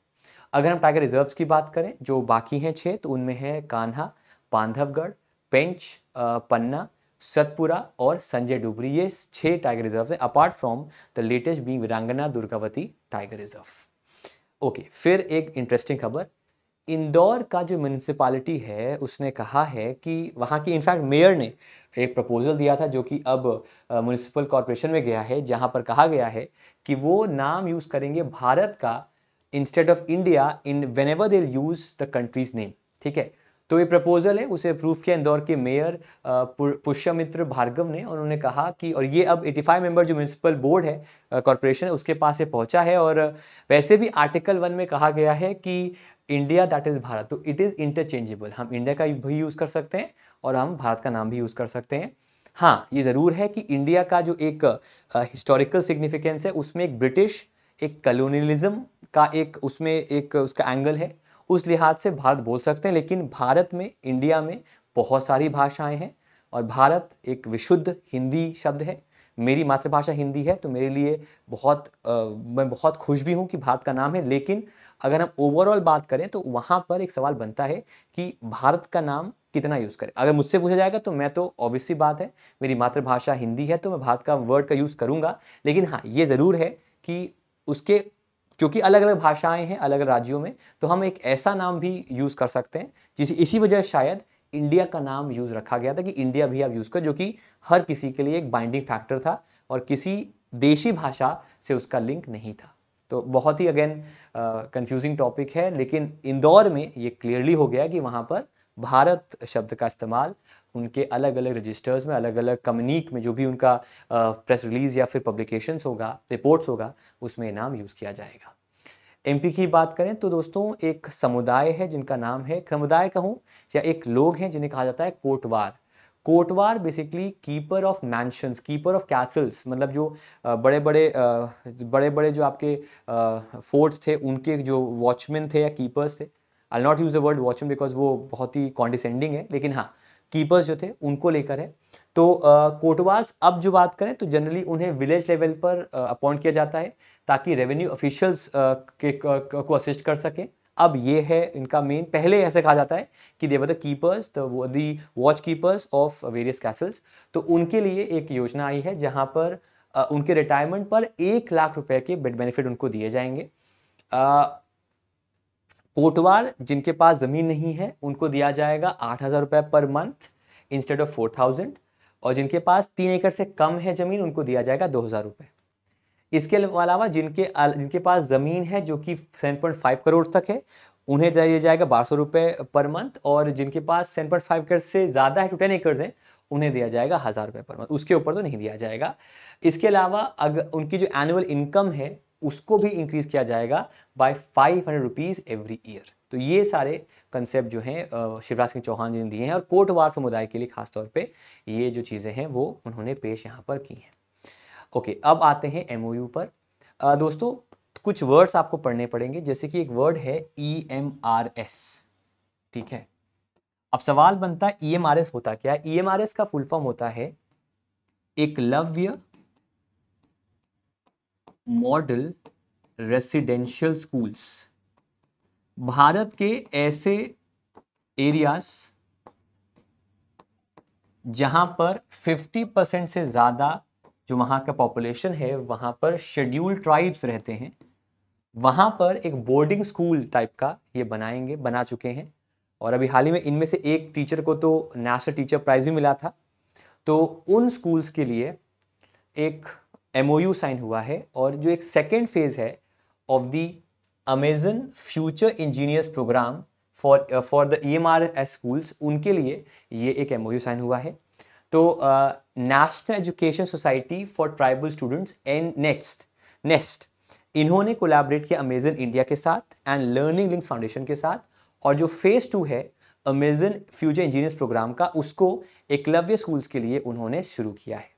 अगर हम टाइगर रिजर्व्स की बात करें जो बाकी हैं छः तो उनमें है कान्हा बांधवगढ़ पेंच पन्ना सतपुरा और संजय डुबरी ये छः टाइगर रिजर्व्स हैं apart from the latest being Veerangana Durgavati tiger reserve okay फिर एक इंटरेस्टिंग खबर इंदौर का जो म्यूनसिपालिटी है उसने कहा है कि वहाँ की इनफैक्ट मेयर ने एक प्रपोज़ल दिया था जो कि अब म्यूनसिपल कॉरपोरेशन में गया है जहाँ पर कहा गया है कि वो नाम यूज़ करेंगे भारत का instead of India in whenever they use the country's name ठीक है तो ये प्रपोजल है उसे अप्रूव किया इंदौर के मेयर पुष्यमित्र भार्गव ने उन्होंने कहा कि और ये अब 85 मेंबर जो म्यूनसिपल बोर्ड है कॉरपोरेशन है उसके पास ये पहुंचा है और वैसे भी आर्टिकल वन में कहा गया है कि इंडिया दैट इज़ भारत तो इट इज़ इंटरचेंजेबल हम इंडिया का भी यूज़ कर सकते हैं और हम भारत का नाम भी यूज़ कर सकते हैं हाँ ये ज़रूर है कि इंडिया का जो एक हिस्टोरिकल सिग्निफिकेंस है उसमें एक ब्रिटिश एक कलोनियलिज्म का एक उसमें एक उसका एंगल है उस लिहाज से भारत बोल सकते हैं लेकिन भारत में इंडिया में बहुत सारी भाषाएं हैं और भारत एक विशुद्ध हिंदी शब्द है मेरी मातृभाषा हिंदी है तो मेरे लिए बहुत आ, मैं बहुत खुश भी हूँ कि भारत का नाम है लेकिन अगर हम ओवरऑल बात करें तो वहाँ पर एक सवाल बनता है कि भारत का नाम कितना यूज़ करें अगर मुझसे पूछा जाएगा तो मैं तो ऑब्वियसली बात है मेरी मातृभाषा हिंदी है तो मैं भारत का वर्ड का यूज़ करूँगा लेकिन हाँ ये ज़रूर है कि उसके क्योंकि अलग अलग भाषाएं हैं अलग अलग राज्यों में तो हम एक ऐसा नाम भी यूज़ कर सकते हैं जिस इसी वजह शायद इंडिया का नाम यूज़ रखा गया था कि इंडिया भी आप यूज़ कर जो कि हर किसी के लिए एक बाइंडिंग फैक्टर था और किसी देशी भाषा से उसका लिंक नहीं था तो बहुत ही अगेन कंफ्यूजिंग टॉपिक है लेकिन इंदौर में ये क्लियरली हो गया कि वहाँ पर भारत शब्द का इस्तेमाल उनके अलग अलग रजिस्टर्स में अलग अलग कम्युनिक में जो भी उनका प्रेस रिलीज या फिर पब्लिकेशंस होगा रिपोर्ट्स होगा उसमें नाम यूज़ किया जाएगा एमपी की बात करें तो दोस्तों एक समुदाय है जिनका नाम है समुदाय कहूँ या एक लोग हैं जिन्हें कहा जाता है कोटवार कोटवार basically keeper of mansions keeper of castles मतलब जो बड़े बड़े बड़े बड़े जो आपके फोर्ट्स थे उनके जो वॉचमैन थे या कीपर्स थे I not use the word watchman because वो बहुत ही कॉन्डिसेंडिंग है लेकिन हाँ कीपर्स जो थे उनको लेकर है तो कोटवार्स अब जो बात करें तो जनरली उन्हें विलेज लेवल पर अपॉइंट किया जाता है ताकि रेवेन्यू ऑफिशियल्स के को असिस्ट कर सकें अब ये है इनका मेन पहले ऐसे कहा जाता है कि they were the keepers the watch keepers of various castles तो उनके लिए एक योजना आई है जहाँ पर उनके रिटायरमेंट पर एक लाख रुपए के बेड बेनिफिट उनको दिए जाएंगे कोटवार जिनके पास ज़मीन नहीं है उनको दिया जाएगा आठ हज़ार रुपये per month instead of four thousand और जिनके पास तीन एकड़ से कम है ज़मीन उनको दिया जाएगा दो हज़ार रुपये इसके अलावा जिनके जिनके पास ज़मीन है जो कि सेवन पॉइंट फाइव करोड़ तक है उन्हें दिया जाएगा बारह सौ रुपये पर मंथ और जिनके पास सेवन पॉइंट फाइव एकड़ से ज़्यादा है टू टेन एकड़ हैं उन्हें दिया जाएगा हज़ार रुपये पर मंथ उसके ऊपर तो नहीं दिया जाएगा इसके अलावा अगर उनकी जो एनुअल इनकम है उसको भी इंक्रीज़ किया जाएगा by five hundred rupees every year तो ये सारे कंसेप्ट जो हैं शिवराज सिंह चौहान जी ने दिए हैं और कोटवार समुदाय के लिए खासतौर पर ये जो चीज़ें हैं वो उन्होंने पेश यहाँ पर की हैं ओके अब आते हैं एम पर आ, दोस्तों कुछ वर्ड्स आपको पढ़ने पड़ेंगे जैसे कि एक वर्ड है ई एम आर एस ठीक है अब सवाल बनता है ई एम आर एस होता क्या ई एम आर एस का फुल फॉर्म होता है Eklavya model residential schools Bharat के ऐसे एरियाज जहां पर 50 परसेंट से ज़्यादा जो वहाँ का पॉपुलेशन है वहाँ पर शेड्यूल ट्राइब्स रहते हैं वहाँ पर एक बोर्डिंग स्कूल टाइप का ये बनाएंगे बना चुके हैं और अभी हाल ही में इनमें से एक टीचर को तो नेशनल टीचर प्राइज़ भी मिला था तो उन स्कूल्स के लिए एक एम साइन हुआ है और जो एक सेकेंड फेज़ है of the Amazon Future Engineers programme for for the E M R S schools उनके लिए ये एक एम साइन हुआ है तो National Education Society for Tribal Students and next next इन्होंने कोलैबोरेट किया अमेजन इंडिया के साथ एंड लर्निंग लिंक्स फाउंडेशन के साथ और जो फेज़ टू है अमेजन फ्यूचर इंजीनियर्स प्रोग्राम का उसको एकलव्य स्कूल्स के लिए उन्होंने शुरू किया है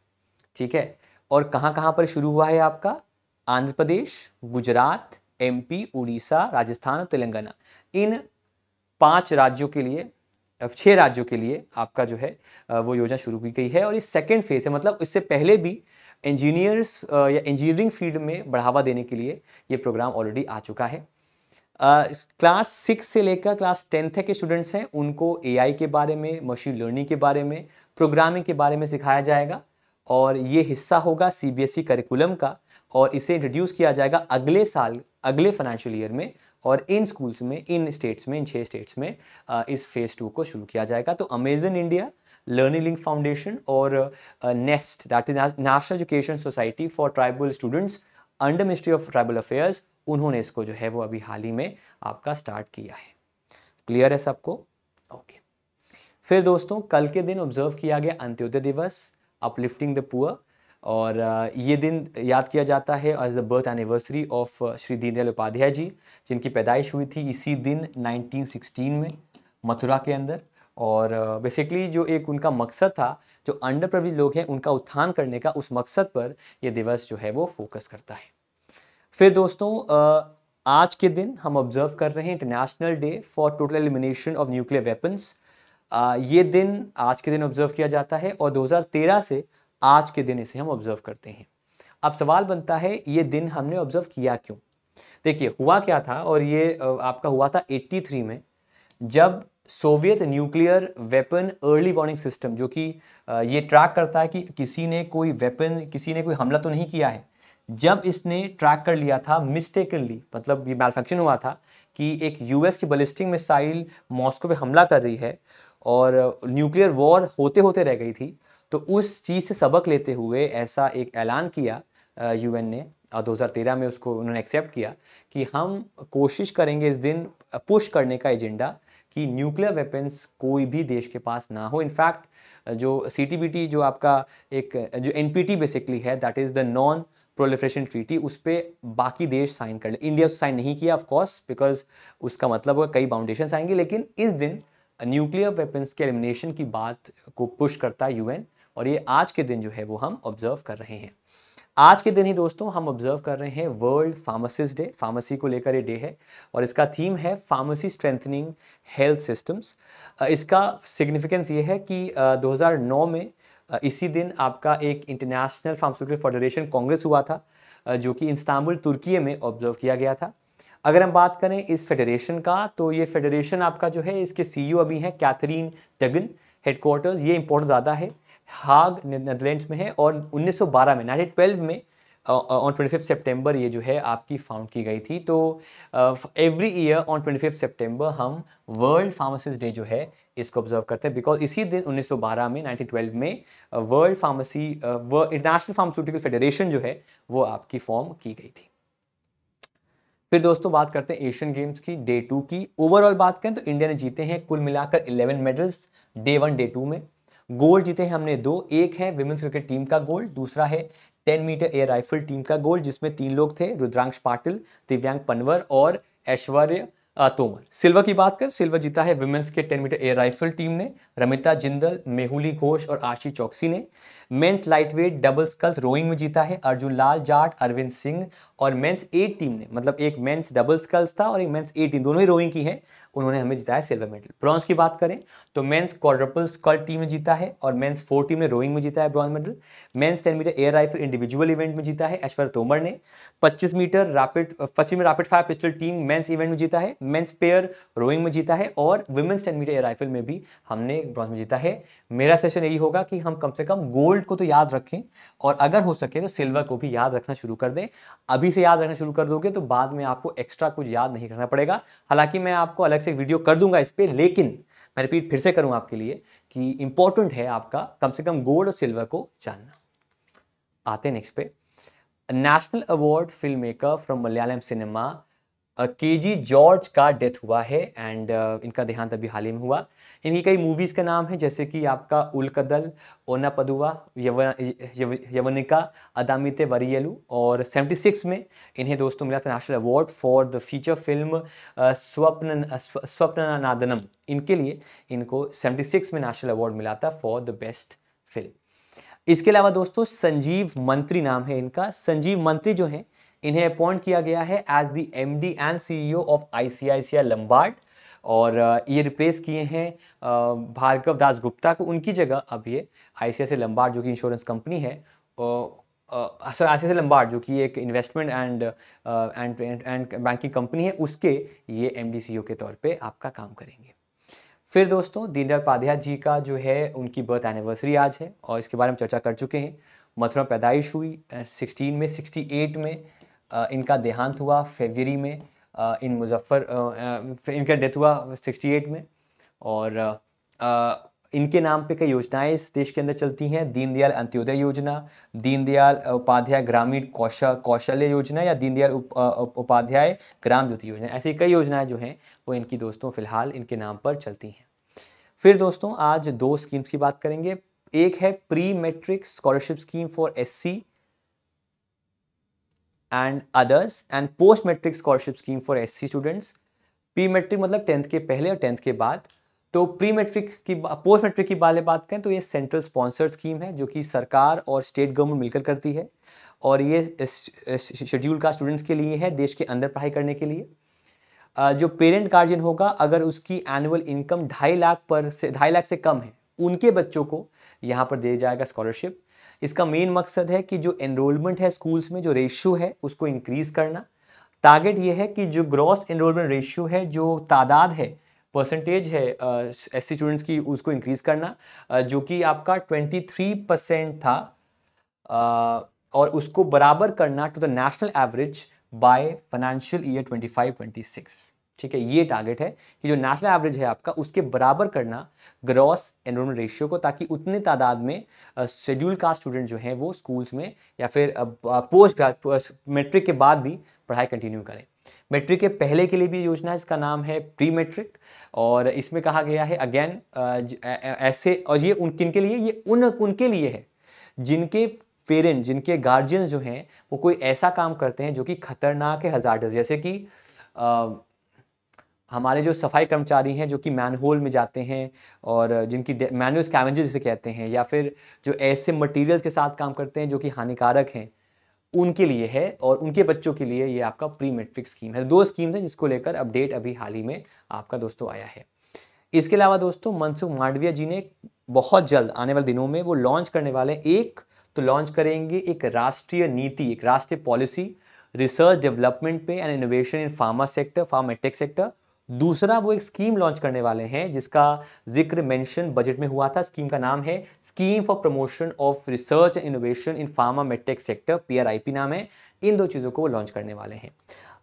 ठीक है और कहाँ कहाँ पर शुरू हुआ है आपका आंध्र प्रदेश गुजरात एमपी उड़ीसा राजस्थान और तेलंगाना इन पांच राज्यों के लिए छः राज्यों के लिए आपका जो है वो योजना शुरू की गई है और ये सेकेंड फेज़ है मतलब इससे पहले भी इंजीनियर्स या इंजीनियरिंग फील्ड में बढ़ावा देने के लिए ये प्रोग्राम ऑलरेडी आ चुका है क्लास सिक्स से लेकर क्लास टेंथ के स्टूडेंट्स हैं उनको एआई के बारे में मशीन लर्निंग के बारे में प्रोग्रामिंग के बारे में सिखाया जाएगा और ये हिस्सा होगा सीबीएसई करिकुलम e का और इसे इंट्रोड्यूस किया जाएगा अगले साल अगले फाइनेंशियल ईयर में और इन स्कूल्स में इन स्टेट्स में इन छह स्टेट्स में इस फेज़ टू को शुरू किया जाएगा तो Amazon India Learning Link Foundation और NEST that is National Education Society for Tribal Students under Ministry of Tribal Affairs उन्होंने इसको जो है वो अभी हाल ही में आपका स्टार्ट किया है क्लियर है सबको ओके okay. फिर दोस्तों कल के दिन ऑब्जर्व किया गया अंत्योदय दिवस अपलिफ्टिंग द पुअर और ये दिन याद किया जाता है as the birth anniversary of Shri Deendayal Upadhyay ji जिनकी पैदाइश हुई थी इसी दिन 1916 में मथुरा के अंदर और बेसिकली जो एक उनका मकसद था जो अंडर प्रवृत्ति लोग हैं उनका उत्थान करने का उस मकसद पर यह दिवस जो है वो फोकस करता है फिर दोस्तों आज के दिन हम ऑब्जर्व कर रहे हैं International Day for Total Elimination of Nuclear Weapons ये दिन आज के दिन ऑब्जर्व किया जाता है और 2013 से आज के दिन इसे हम ऑब्जर्व करते हैं अब सवाल बनता है ये दिन हमने ऑब्जर्व किया क्यों देखिए हुआ क्या था और ये आपका हुआ था 83 में जब Soviet nuclear weapon early warning system जो कि ये ट्रैक करता है कि किसी ने कोई वेपन किसी ने कोई हमला तो नहीं किया है जब इसने ट्रैक कर लिया था मिस्टेकनली मतलब ये मैलफेक्शन हुआ था कि एक यूएस की बलिस्टिक मिसाइल मॉस्को पे हमला कर रही है और न्यूक्लियर वॉर होते होते रह गई थी तो उस चीज़ से सबक लेते हुए ऐसा एक ऐलान किया यूएन ने और 2013 में उसको उन्होंने एक्सेप्ट किया कि हम कोशिश करेंगे इस दिन पुश करने का एजेंडा कि न्यूक्लियर वेपन्स कोई भी देश के पास ना हो इनफैक्ट जो सी जो आपका एक जो एन बेसिकली है that is the non proliferation treaty उस पर बाकी देश साइन कर ले इंडिया साइन तो नहीं किया ऑफकोर्स बिकॉज उसका मतलब होगा कई बाउंडेशन आएंगे लेकिन इस दिन न्यूक्लियर वेपन्स के एलिमिनेशन की बात को पुश करता है यू और ये आज के दिन जो है वो हम ऑब्जर्व कर रहे हैं आज के दिन ही दोस्तों हम ऑब्जर्व कर रहे हैं वर्ल्ड फार्मासिस्ट डे फार्मेसी को लेकर ये डे है और इसका थीम है फार्मेसी स्ट्रेंथनिंग हेल्थ सिस्टम्स इसका सिग्निफिकेंस ये है कि 2009 में इसी दिन आपका एक इंटरनेशनल फार्मास्यूटिकल फेडरेशन कांग्रेस हुआ था जो कि इस्तांबुल तुर्की में ऑब्जर्व किया गया था अगर हम बात करें इस फेडरेशन का तो ये फेडरेशन आपका जो है इसके सीईओ e अभी हैं कैथरीन डगन हेडक्वार्टर्स ये इंपॉर्टेंट ज़्यादा है हाग नेदरलैंड्स में है और 1912 में 1912 में ऑन ट्वेंटी फिफ्थ ये जो है आपकी फाउंड की गई थी तो every year on twenty fifth हम वर्ल्ड फार्मासिस्ट डे जो है इसको ऑब्जर्व करते हैं बिकॉज इसी दिन 1912 में 1912 में world pharmacy International Pharmaceutical Federation जो है वो आपकी फॉर्म की गई थी फिर दोस्तों बात करते हैं एशियन गेम्स की डे टू की ओवरऑल बात करें तो इंडिया ने जीते हैं कुल मिलाकर 11 medals day one day two में गोल्ड जीते हैं हमने दो एक है विमेंस क्रिकेट टीम का गोल्ड दूसरा है ten metre air rifle team का गोल्ड जिसमें तीन लोग थे रुद्रांश पाटिल दिव्यांग पनवर और ऐश्वर्य तोमर सिल्वर की बात कर सिल्वर जीता है वुमेन्स के 10 मीटर एयर राइफल टीम ने रमिता जिंदल मेहुली घोष और आशी चौकसी ने men's lightweight double sculls rowing में जीता है अर्जुन लाल जाट अरविंद सिंह और मेंस एट टीम ने मतलब एक मेंस डबल स्कल्स था और एक मेंस एट टीम दोनों ही रोइंग की है उन्होंने हमें जिताया सिल्वर मेडल ब्रॉन्ज की बात करें तो मेन्स क्वाड्रपल स्कॉल टीम में जीता है और मेन्स फोर टीम ने रोइंग में जीता है bronze medal men's ten metre air rifle individual event में जीता है ऐश्वर्य तोमर ने पच्चीस मीटर रैपिड पच्चीस metre rapid fire pistol team men's event में जीता है मेन्स पेयर रोइंग में जीता है और women's ten metre air rifle में भी हमने ब्रॉन्ज में जीता है मेरा सेशन यही होगा कि हम कम से कम गोल्ड को तो याद रखें और अगर हो सके तो सिल्वर को भी याद रखना शुरू कर दें अभी से याद रखना शुरू कर दोगे तो बाद में आपको एक्स्ट्रा कुछ याद नहीं करना पड़ेगा हालांकि मैं आपको अलग अलग से वीडियो कर दूंगा इस पर लेकिन मैं रिपीट फिर से करूँ आपके लिए कि इंपॉर्टेंट है आपका कम से कम गोल्ड और सिल्वर को जानना आते नेक्स्ट पे national award film maker from Malayalam cinema K G George का डेथ हुआ है एंड uh, इनका देहांत अभी हाल ही में हुआ इनकी कई मूवीज़ का नाम है जैसे कि आपका उलकदल ओना पदुआ यवनिका अदामिते वरियलू और 76 में इन्हें दोस्तों मिला था national award for the feature film Swapna स्वप्न नादनम इनके लिए इनको 76 में नेशनल अवार्ड मिला था फॉर द बेस्ट फिल्म इसके अलावा दोस्तों संजीव मंत्री नाम है इनका संजीव मंत्री जो हैं इन्हें अपॉइंट किया गया है as the D and C O of I I C C I Lombard और ये रिप्लेस किए हैं भार्गव दास गुप्ता को उनकी जगह अब ये आई आई सी सी लम्बार्ड जो कि इंश्योरेंस कंपनी है sorry I C C Lombard जो कि एक investment and and and banking company है उसके ये एम डी सी के तौर पर आपका काम करेंगे फिर दोस्तों दीनदयाल उपाध्याय जी का जो है उनकी बर्थ एनिवर्सरी आज है और इसके बारे में चर्चा कर चुके हैं मथुरा पैदाइश हुई सिक्सटीन में सिक्सटी एट में इनका देहांत हुआ फेबरी में इन मुजफ्फ़र इनका डेथ हुआ 68 में और इनके नाम पे कई योजनाएं इस देश के अंदर चलती हैं दीनदयाल अंत्योदय योजना दीनदयाल उपाध्याय ग्रामीण कौशल कौशल्य योजना या दीनदयाल उप, उपाध्याय ग्राम ज्योति योजना ऐसी कई योजनाएं जो हैं वो इनकी दोस्तों फ़िलहाल इनके नाम पर चलती हैं फिर दोस्तों आज दो स्कीम्स की बात करेंगे एक है pre matric scholarship scheme for SC and others and post matric scholarship scheme for C students pre matric मतलब टेंथ के पहले और टेंथ के बाद तो प्री मेट्रिक की पोस्ट मेट्रिक की में बात करें तो ये सेंट्रल स्पॉन्सर्ड स्कीम है जो कि सरकार और स्टेट गवर्नमेंट मिलकर करती है और ये शेड्यूल का स्टूडेंट्स के लिए है देश के अंदर पढ़ाई करने के लिए जो पेरेंट गार्जियन होगा अगर उसकी एनुअल इनकम ढाई लाख पर से ढाई लाख से कम है उनके बच्चों को यहाँ पर दिया जाएगा स्कॉलरशिप इसका मेन मकसद है कि जो एनरोलमेंट है स्कूल्स में जो रेशियो है उसको इंक्रीज़ करना टारगेट ये है कि जो ग्रॉस एनरोलमेंट रेशियो है जो तादाद है परसेंटेज है एस सी स्टूडेंट्स की उसको इंक्रीज़ करना जो कि आपका 23 परसेंट था और उसको बराबर करना to the national average by financial year 25-26 ठीक है ये टारगेट है कि जो नेशनल एवरेज है आपका उसके बराबर करना ग्रॉस एनरोलमेंट रेशियो को ताकि उतने तादाद में शेड्यूल कास्ट स्टूडेंट जो हैं वो स्कूल्स में या फिर पोस्ट मेट्रिक के बाद भी पढ़ाई कंटिन्यू करें मेट्रिक के पहले के लिए भी योजना है इसका नाम है प्री मेट्रिक और इसमें कहा गया है अगेन ऐसे और ये उन किन के लिए ये उन उनके लिए है जिनके पेरेंट जिनके गार्जियंस जो हैं वो कोई ऐसा काम करते हैं जो कि खतरनाक है हजार जैसे कि हमारे जो सफाई कर्मचारी हैं जो कि मैन में जाते हैं और जिनकी मैनुअल स्कैवेंजर जिसे कहते हैं या फिर जो ऐसे मटेरियल्स के साथ काम करते हैं जो कि हानिकारक हैं उनके लिए है और उनके बच्चों के लिए ये आपका प्री मेट्रिक स्कीम है दो स्कीम्स हैं जिसको लेकर अपडेट अभी हाल ही में आपका दोस्तों आया है इसके अलावा दोस्तों मनसुख मांडविया जी ने बहुत जल्द आने वाले दिनों में वो लॉन्च करने वाले एक तो लॉन्च करेंगे एक राष्ट्रीय नीति एक राष्ट्रीय पॉलिसी रिसर्च डेवलपमेंट पे and innovation in pharma sector pharma sector दूसरा वो एक स्कीम लॉन्च करने वाले हैं जिसका जिक्र मेंशन बजट में हुआ था स्कीम का नाम है scheme for promotion of research and innovation in pharma medtech sector PRIP नाम है इन दो चीज़ों को वो लॉन्च करने वाले हैं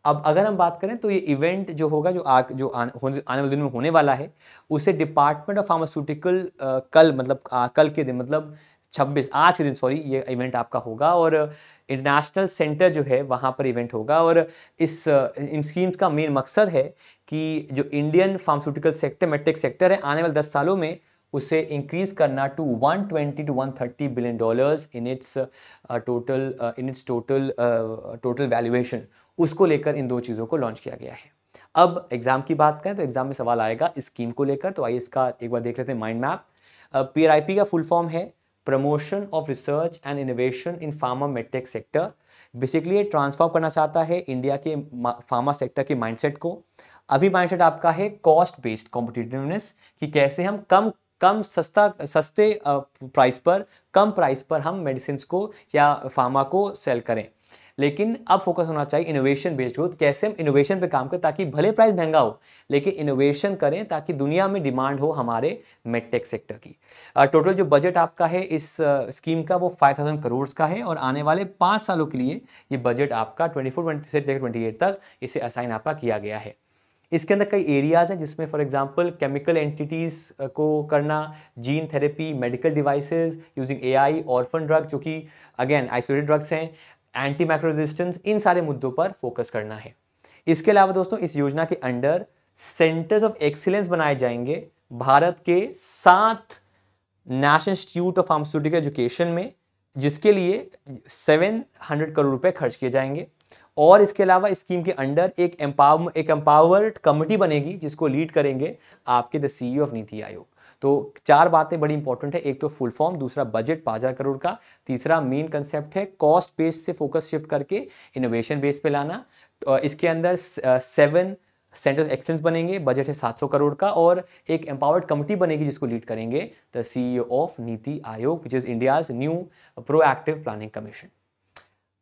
अब अगर हम बात करें तो ये इवेंट जो होगा जो आ जो होने आने वाले दिन में होने वाला है उसे डिपार्टमेंट ऑफ फार्मास्यूटिकल कल मतलब आ, कल के दिन मतलब छब्बीस आज के दिन सॉरी ये इवेंट आपका होगा और इंटरनेशनल सेंटर जो है वहाँ पर इवेंट होगा और इस इन स्कीम्स का मेन मकसद है कि जो Indian pharmaceutical sector matric sector है आने वाले दस सालों में उसे इंक्रीज करना to 120 to 130 billion dollars in its total in its total total valuation उसको लेकर इन दो चीज़ों को लॉन्च किया गया है अब एग्ज़ाम की बात करें तो एग्ज़ाम में सवाल आएगा इस स्कीम को लेकर तो आइए इसका एक बार देख लेते हैं माइंड मैप पी का फुल फॉर्म है promotion of research and innovation in pharma medtech sector basically ये ट्रांसफॉर्म करना चाहता है इंडिया के फार्मा सेक्टर के माइंडसेट को अभी माइंडसेट आपका है कॉस्ट बेस्ड कॉम्पिटिटिवनेस कि कैसे हम कम कम सस्ता सस्ते प्राइस पर कम प्राइस पर हम मेडिसिन को या फार्मा को सेल करें लेकिन अब फोकस होना चाहिए इनोवेशन बेस्ड ग्रोथ कैसे हम इनोवेशन पे काम करें ताकि भले प्राइस महंगा हो लेकिन इनोवेशन करें ताकि दुनिया में डिमांड हो हमारे मेडटेक सेक्टर की टोटल जो बजट आपका है इस स्कीम का वो फाइव थाउजेंड करोड़ का है और आने वाले पाँच सालों के लिए ये बजट आपका ट्वेंटी फोर ट्वेंटी से लेकर ट्वेंटी एट तक इसे असाइन आपका किया गया है इसके अंदर कई एरियाज़ हैं जिसमें फॉर एग्जांपल केमिकल एंटिटीज़ को करना gene therapy medical devices using AI orphan drug जो कि अगेन आइसोलेटेड ड्रग्स हैं एंटी माइक्रो रेजिस्टेंस इन सारे मुद्दों पर फोकस करना है इसके अलावा दोस्तों इस योजना के अंडर सेंटर्स ऑफ एक्सीलेंस बनाए जाएंगे भारत के सात National Institute of Pharmaceutical Education में जिसके लिए 700 करोड़ रुपए खर्च किए जाएंगे और इसके अलावा स्कीम के अंडर एक एम्पावर एक एम्पावर्ड कमेटी बनेगी जिसको लीड करेंगे आपके द सीईओ ऑफ नीति आयोग तो चार बातें बड़ी इंपॉर्टेंट है एक तो फुल फॉर्म दूसरा बजट पाँच हज़ार करोड़ का तीसरा मेन कंसेप्ट है कॉस्ट बेस से फोकस शिफ्ट करके इनोवेशन बेस पे लाना तो इसके अंदर सेवन सेंटर्स एक्सेंस बनेंगे बजट है सौ करोड़ का और एक एम्पावर्ड कमिटी बनेगी जिसको लीड करेंगे the C of NITI Aayog which is India's new proactive planning commission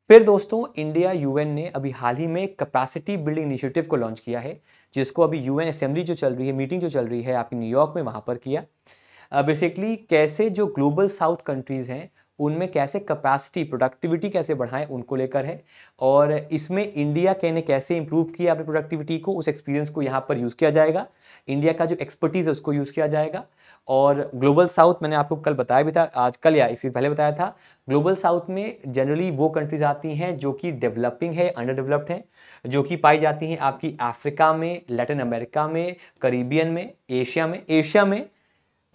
फिर दोस्तों इंडिया यूएन ने अभी हाल ही में कैपेसिटी बिल्डिंग इनिशिएटिव को लॉन्च किया है जिसको अभी यूएन असेंबली जो चल रही है मीटिंग जो चल रही है आपकी न्यूयॉर्क में वहाँ पर किया बेसिकली कैसे जो ग्लोबल साउथ कंट्रीज़ हैं उनमें कैसे कैपेसिटी प्रोडक्टिविटी कैसे बढ़ाएं उनको लेकर है और इसमें इंडिया के ने कैसे इंप्रूव किया अपनी प्रोडक्टिविटी को उस एक्सपीरियंस को यहाँ पर यूज़ किया जाएगा इंडिया का जो एक्सपर्टीज़ है उसको यूज़ किया जाएगा और ग्लोबल साउथ मैंने आपको कल बताया भी था आज कल या इसी पहले बताया था ग्लोबल साउथ में जनरली वो कंट्रीज आती हैं जो कि डेवलपिंग है अंडर डेवलप्ड हैं जो कि पाई जाती हैं आपकी अफ्रीका में लैटिन अमेरिका में करीबियन में एशिया में एशिया में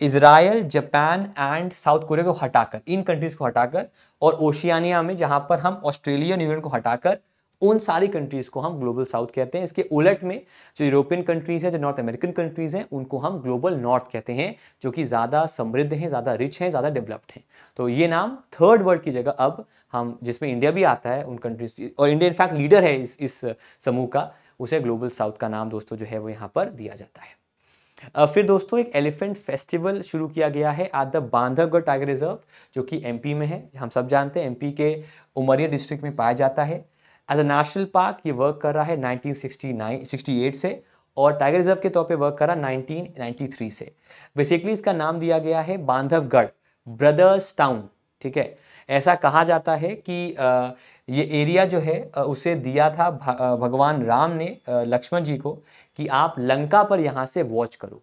Israel Japan and South Korea को हटाकर इन कंट्रीज़ को हटाकर और ओशियानिया में जहाँ पर हम ऑस्ट्रेलिया न्यूजीलैंड को हटाकर उन सारी कंट्रीज़ को हम ग्लोबल साउथ कहते हैं इसके उलट में जो यूरोपियन कंट्रीज़ हैं जो नॉर्थ अमेरिकन कंट्रीज़ हैं उनको हम ग्लोबल नॉर्थ कहते हैं जो कि ज़्यादा समृद्ध हैं ज़्यादा रिच हैं ज़्यादा डेवलप्ड हैं तो ये नाम थर्ड वर्ल्ड की जगह अब हम जिसमें इंडिया भी आता है उन कंट्रीज और इंडिया इनफैक्ट लीडर है इस इस समूह का उसे ग्लोबल साउथ का नाम दोस्तों जो है वो यहाँ पर दिया जाता है फिर दोस्तों एक एलिफेंट फेस्टिवल शुरू किया गया है at the Bandhavgarh tiger reserve जो कि एमपी में है हम सब जानते हैं एमपी के उमरिया डिस्ट्रिक्ट में पाया जाता है एज अ नेशनल पार्क ये वर्क कर रहा है 1969 68 से और टाइगर रिजर्व के तौर पे वर्क कर रहा 1993 से बेसिकली इसका नाम दिया गया है बांधवगढ़ ब्रदर्स टाउन ठीक है ऐसा कहा जाता है कि ये एरिया जो है उसे दिया था भगवान राम ने लक्ष्मण जी को कि आप लंका पर यहाँ से वॉच करो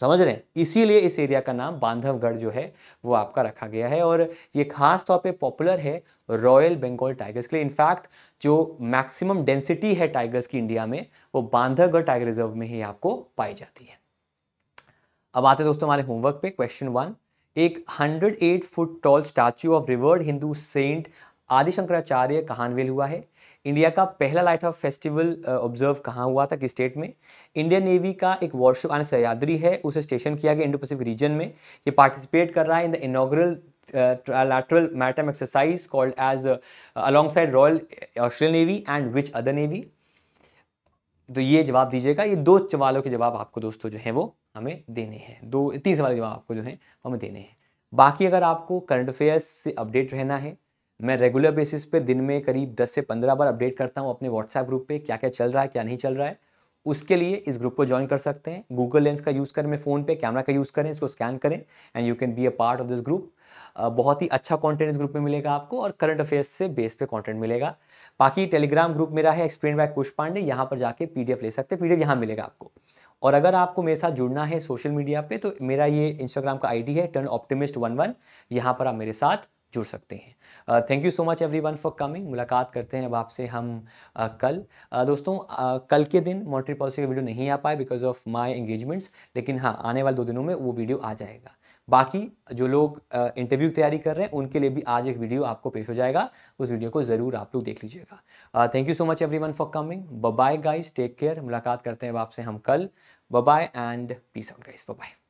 समझ रहे हैं इसीलिए इस एरिया का नाम बांधवगढ़ जो है वो आपका रखा गया है और ये खास तौर पे पॉपुलर है रॉयल बंगाल टाइगर्स के लिए इनफैक्ट जो मैक्सिमम डेंसिटी है टाइगर्स की इंडिया में वो बांधवगढ़ टाइगर रिजर्व में ही आपको पाई जाती है अब आते दोस्तों हमारे होमवर्क पे क्वेश्चन वन एक hundred foot tall statue of revered Hindu saint Adi Shankaracharya कहानवेल हुआ है इंडिया का पहला लाइट हाउस फेस्टिवल ऑब्जर्व कहाँ हुआ था किस स्टेट में इंडियन नेवी का एक वॉरशिप आने सयादरी है उसे स्टेशन किया गया इंडो पैसिफिक रीजन में ये पार्टिसिपेट कर रहा है in the inaugural trilateral maritime exercise called as alongside royal Australian navy and which other navy तो ये जवाब दीजिएगा ये दो सवालों के जवाब आपको दोस्तों जो हैं वो हमें देने हैं दो तीन सवाल जवाब आपको जो हैं हमें देने हैं बाकी अगर आपको करंट अफेयर्स से अपडेट रहना है मैं रेगुलर बेसिस पे दिन में करीब 10 से 15 बार अपडेट करता हूँ अपने व्हाट्सएप ग्रुप पे क्या क्या चल रहा है क्या नहीं चल रहा है उसके लिए इस ग्रुप को ज्वाइन कर सकते हैं गूगल लेंस का यूज़ करें मैं फ़ोन पे कैमरा का यूज़ करें इसको स्कैन करें and you can be a part of this group बहुत ही अच्छा कॉन्टेंट इस ग्रुप में मिलेगा आपको और करंट अफेयर्स से बेस पे कॉन्टेंट मिलेगा बाकी टेलीग्राम ग्रुप मेरा है एक्सप्लेन बाय कुश पांडे यहाँ पर जाके पी ले सकते हैं पी यहाँ मिलेगा आपको और अगर आपको मेरे साथ जुड़ना है सोशल मीडिया पे तो मेरा ये इंस्टाग्राम का आईडी है टर्न ऑप्टिमिस्ट वन वन यहाँ पर आप मेरे साथ जुड़ सकते हैं thank you so much everyone for coming मुलाकात करते हैं अब आपसे हम uh, कल uh, दोस्तों uh, कल के दिन मॉनिटरी पॉलिसी का वीडियो नहीं आ पाए बिकॉज ऑफ माई एंगेजमेंट्स लेकिन हाँ आने वाले दो दिनों में वो वीडियो आ जाएगा बाकी जो लोग इंटरव्यू की तैयारी कर रहे हैं उनके लिए भी आज एक वीडियो आपको पेश हो जाएगा उस वीडियो को ज़रूर आप लोग देख लीजिएगा thank you so much everyone for coming bye guys take care मुलाकात करते हैं अब आपसे हम कल bye and peace out guys bye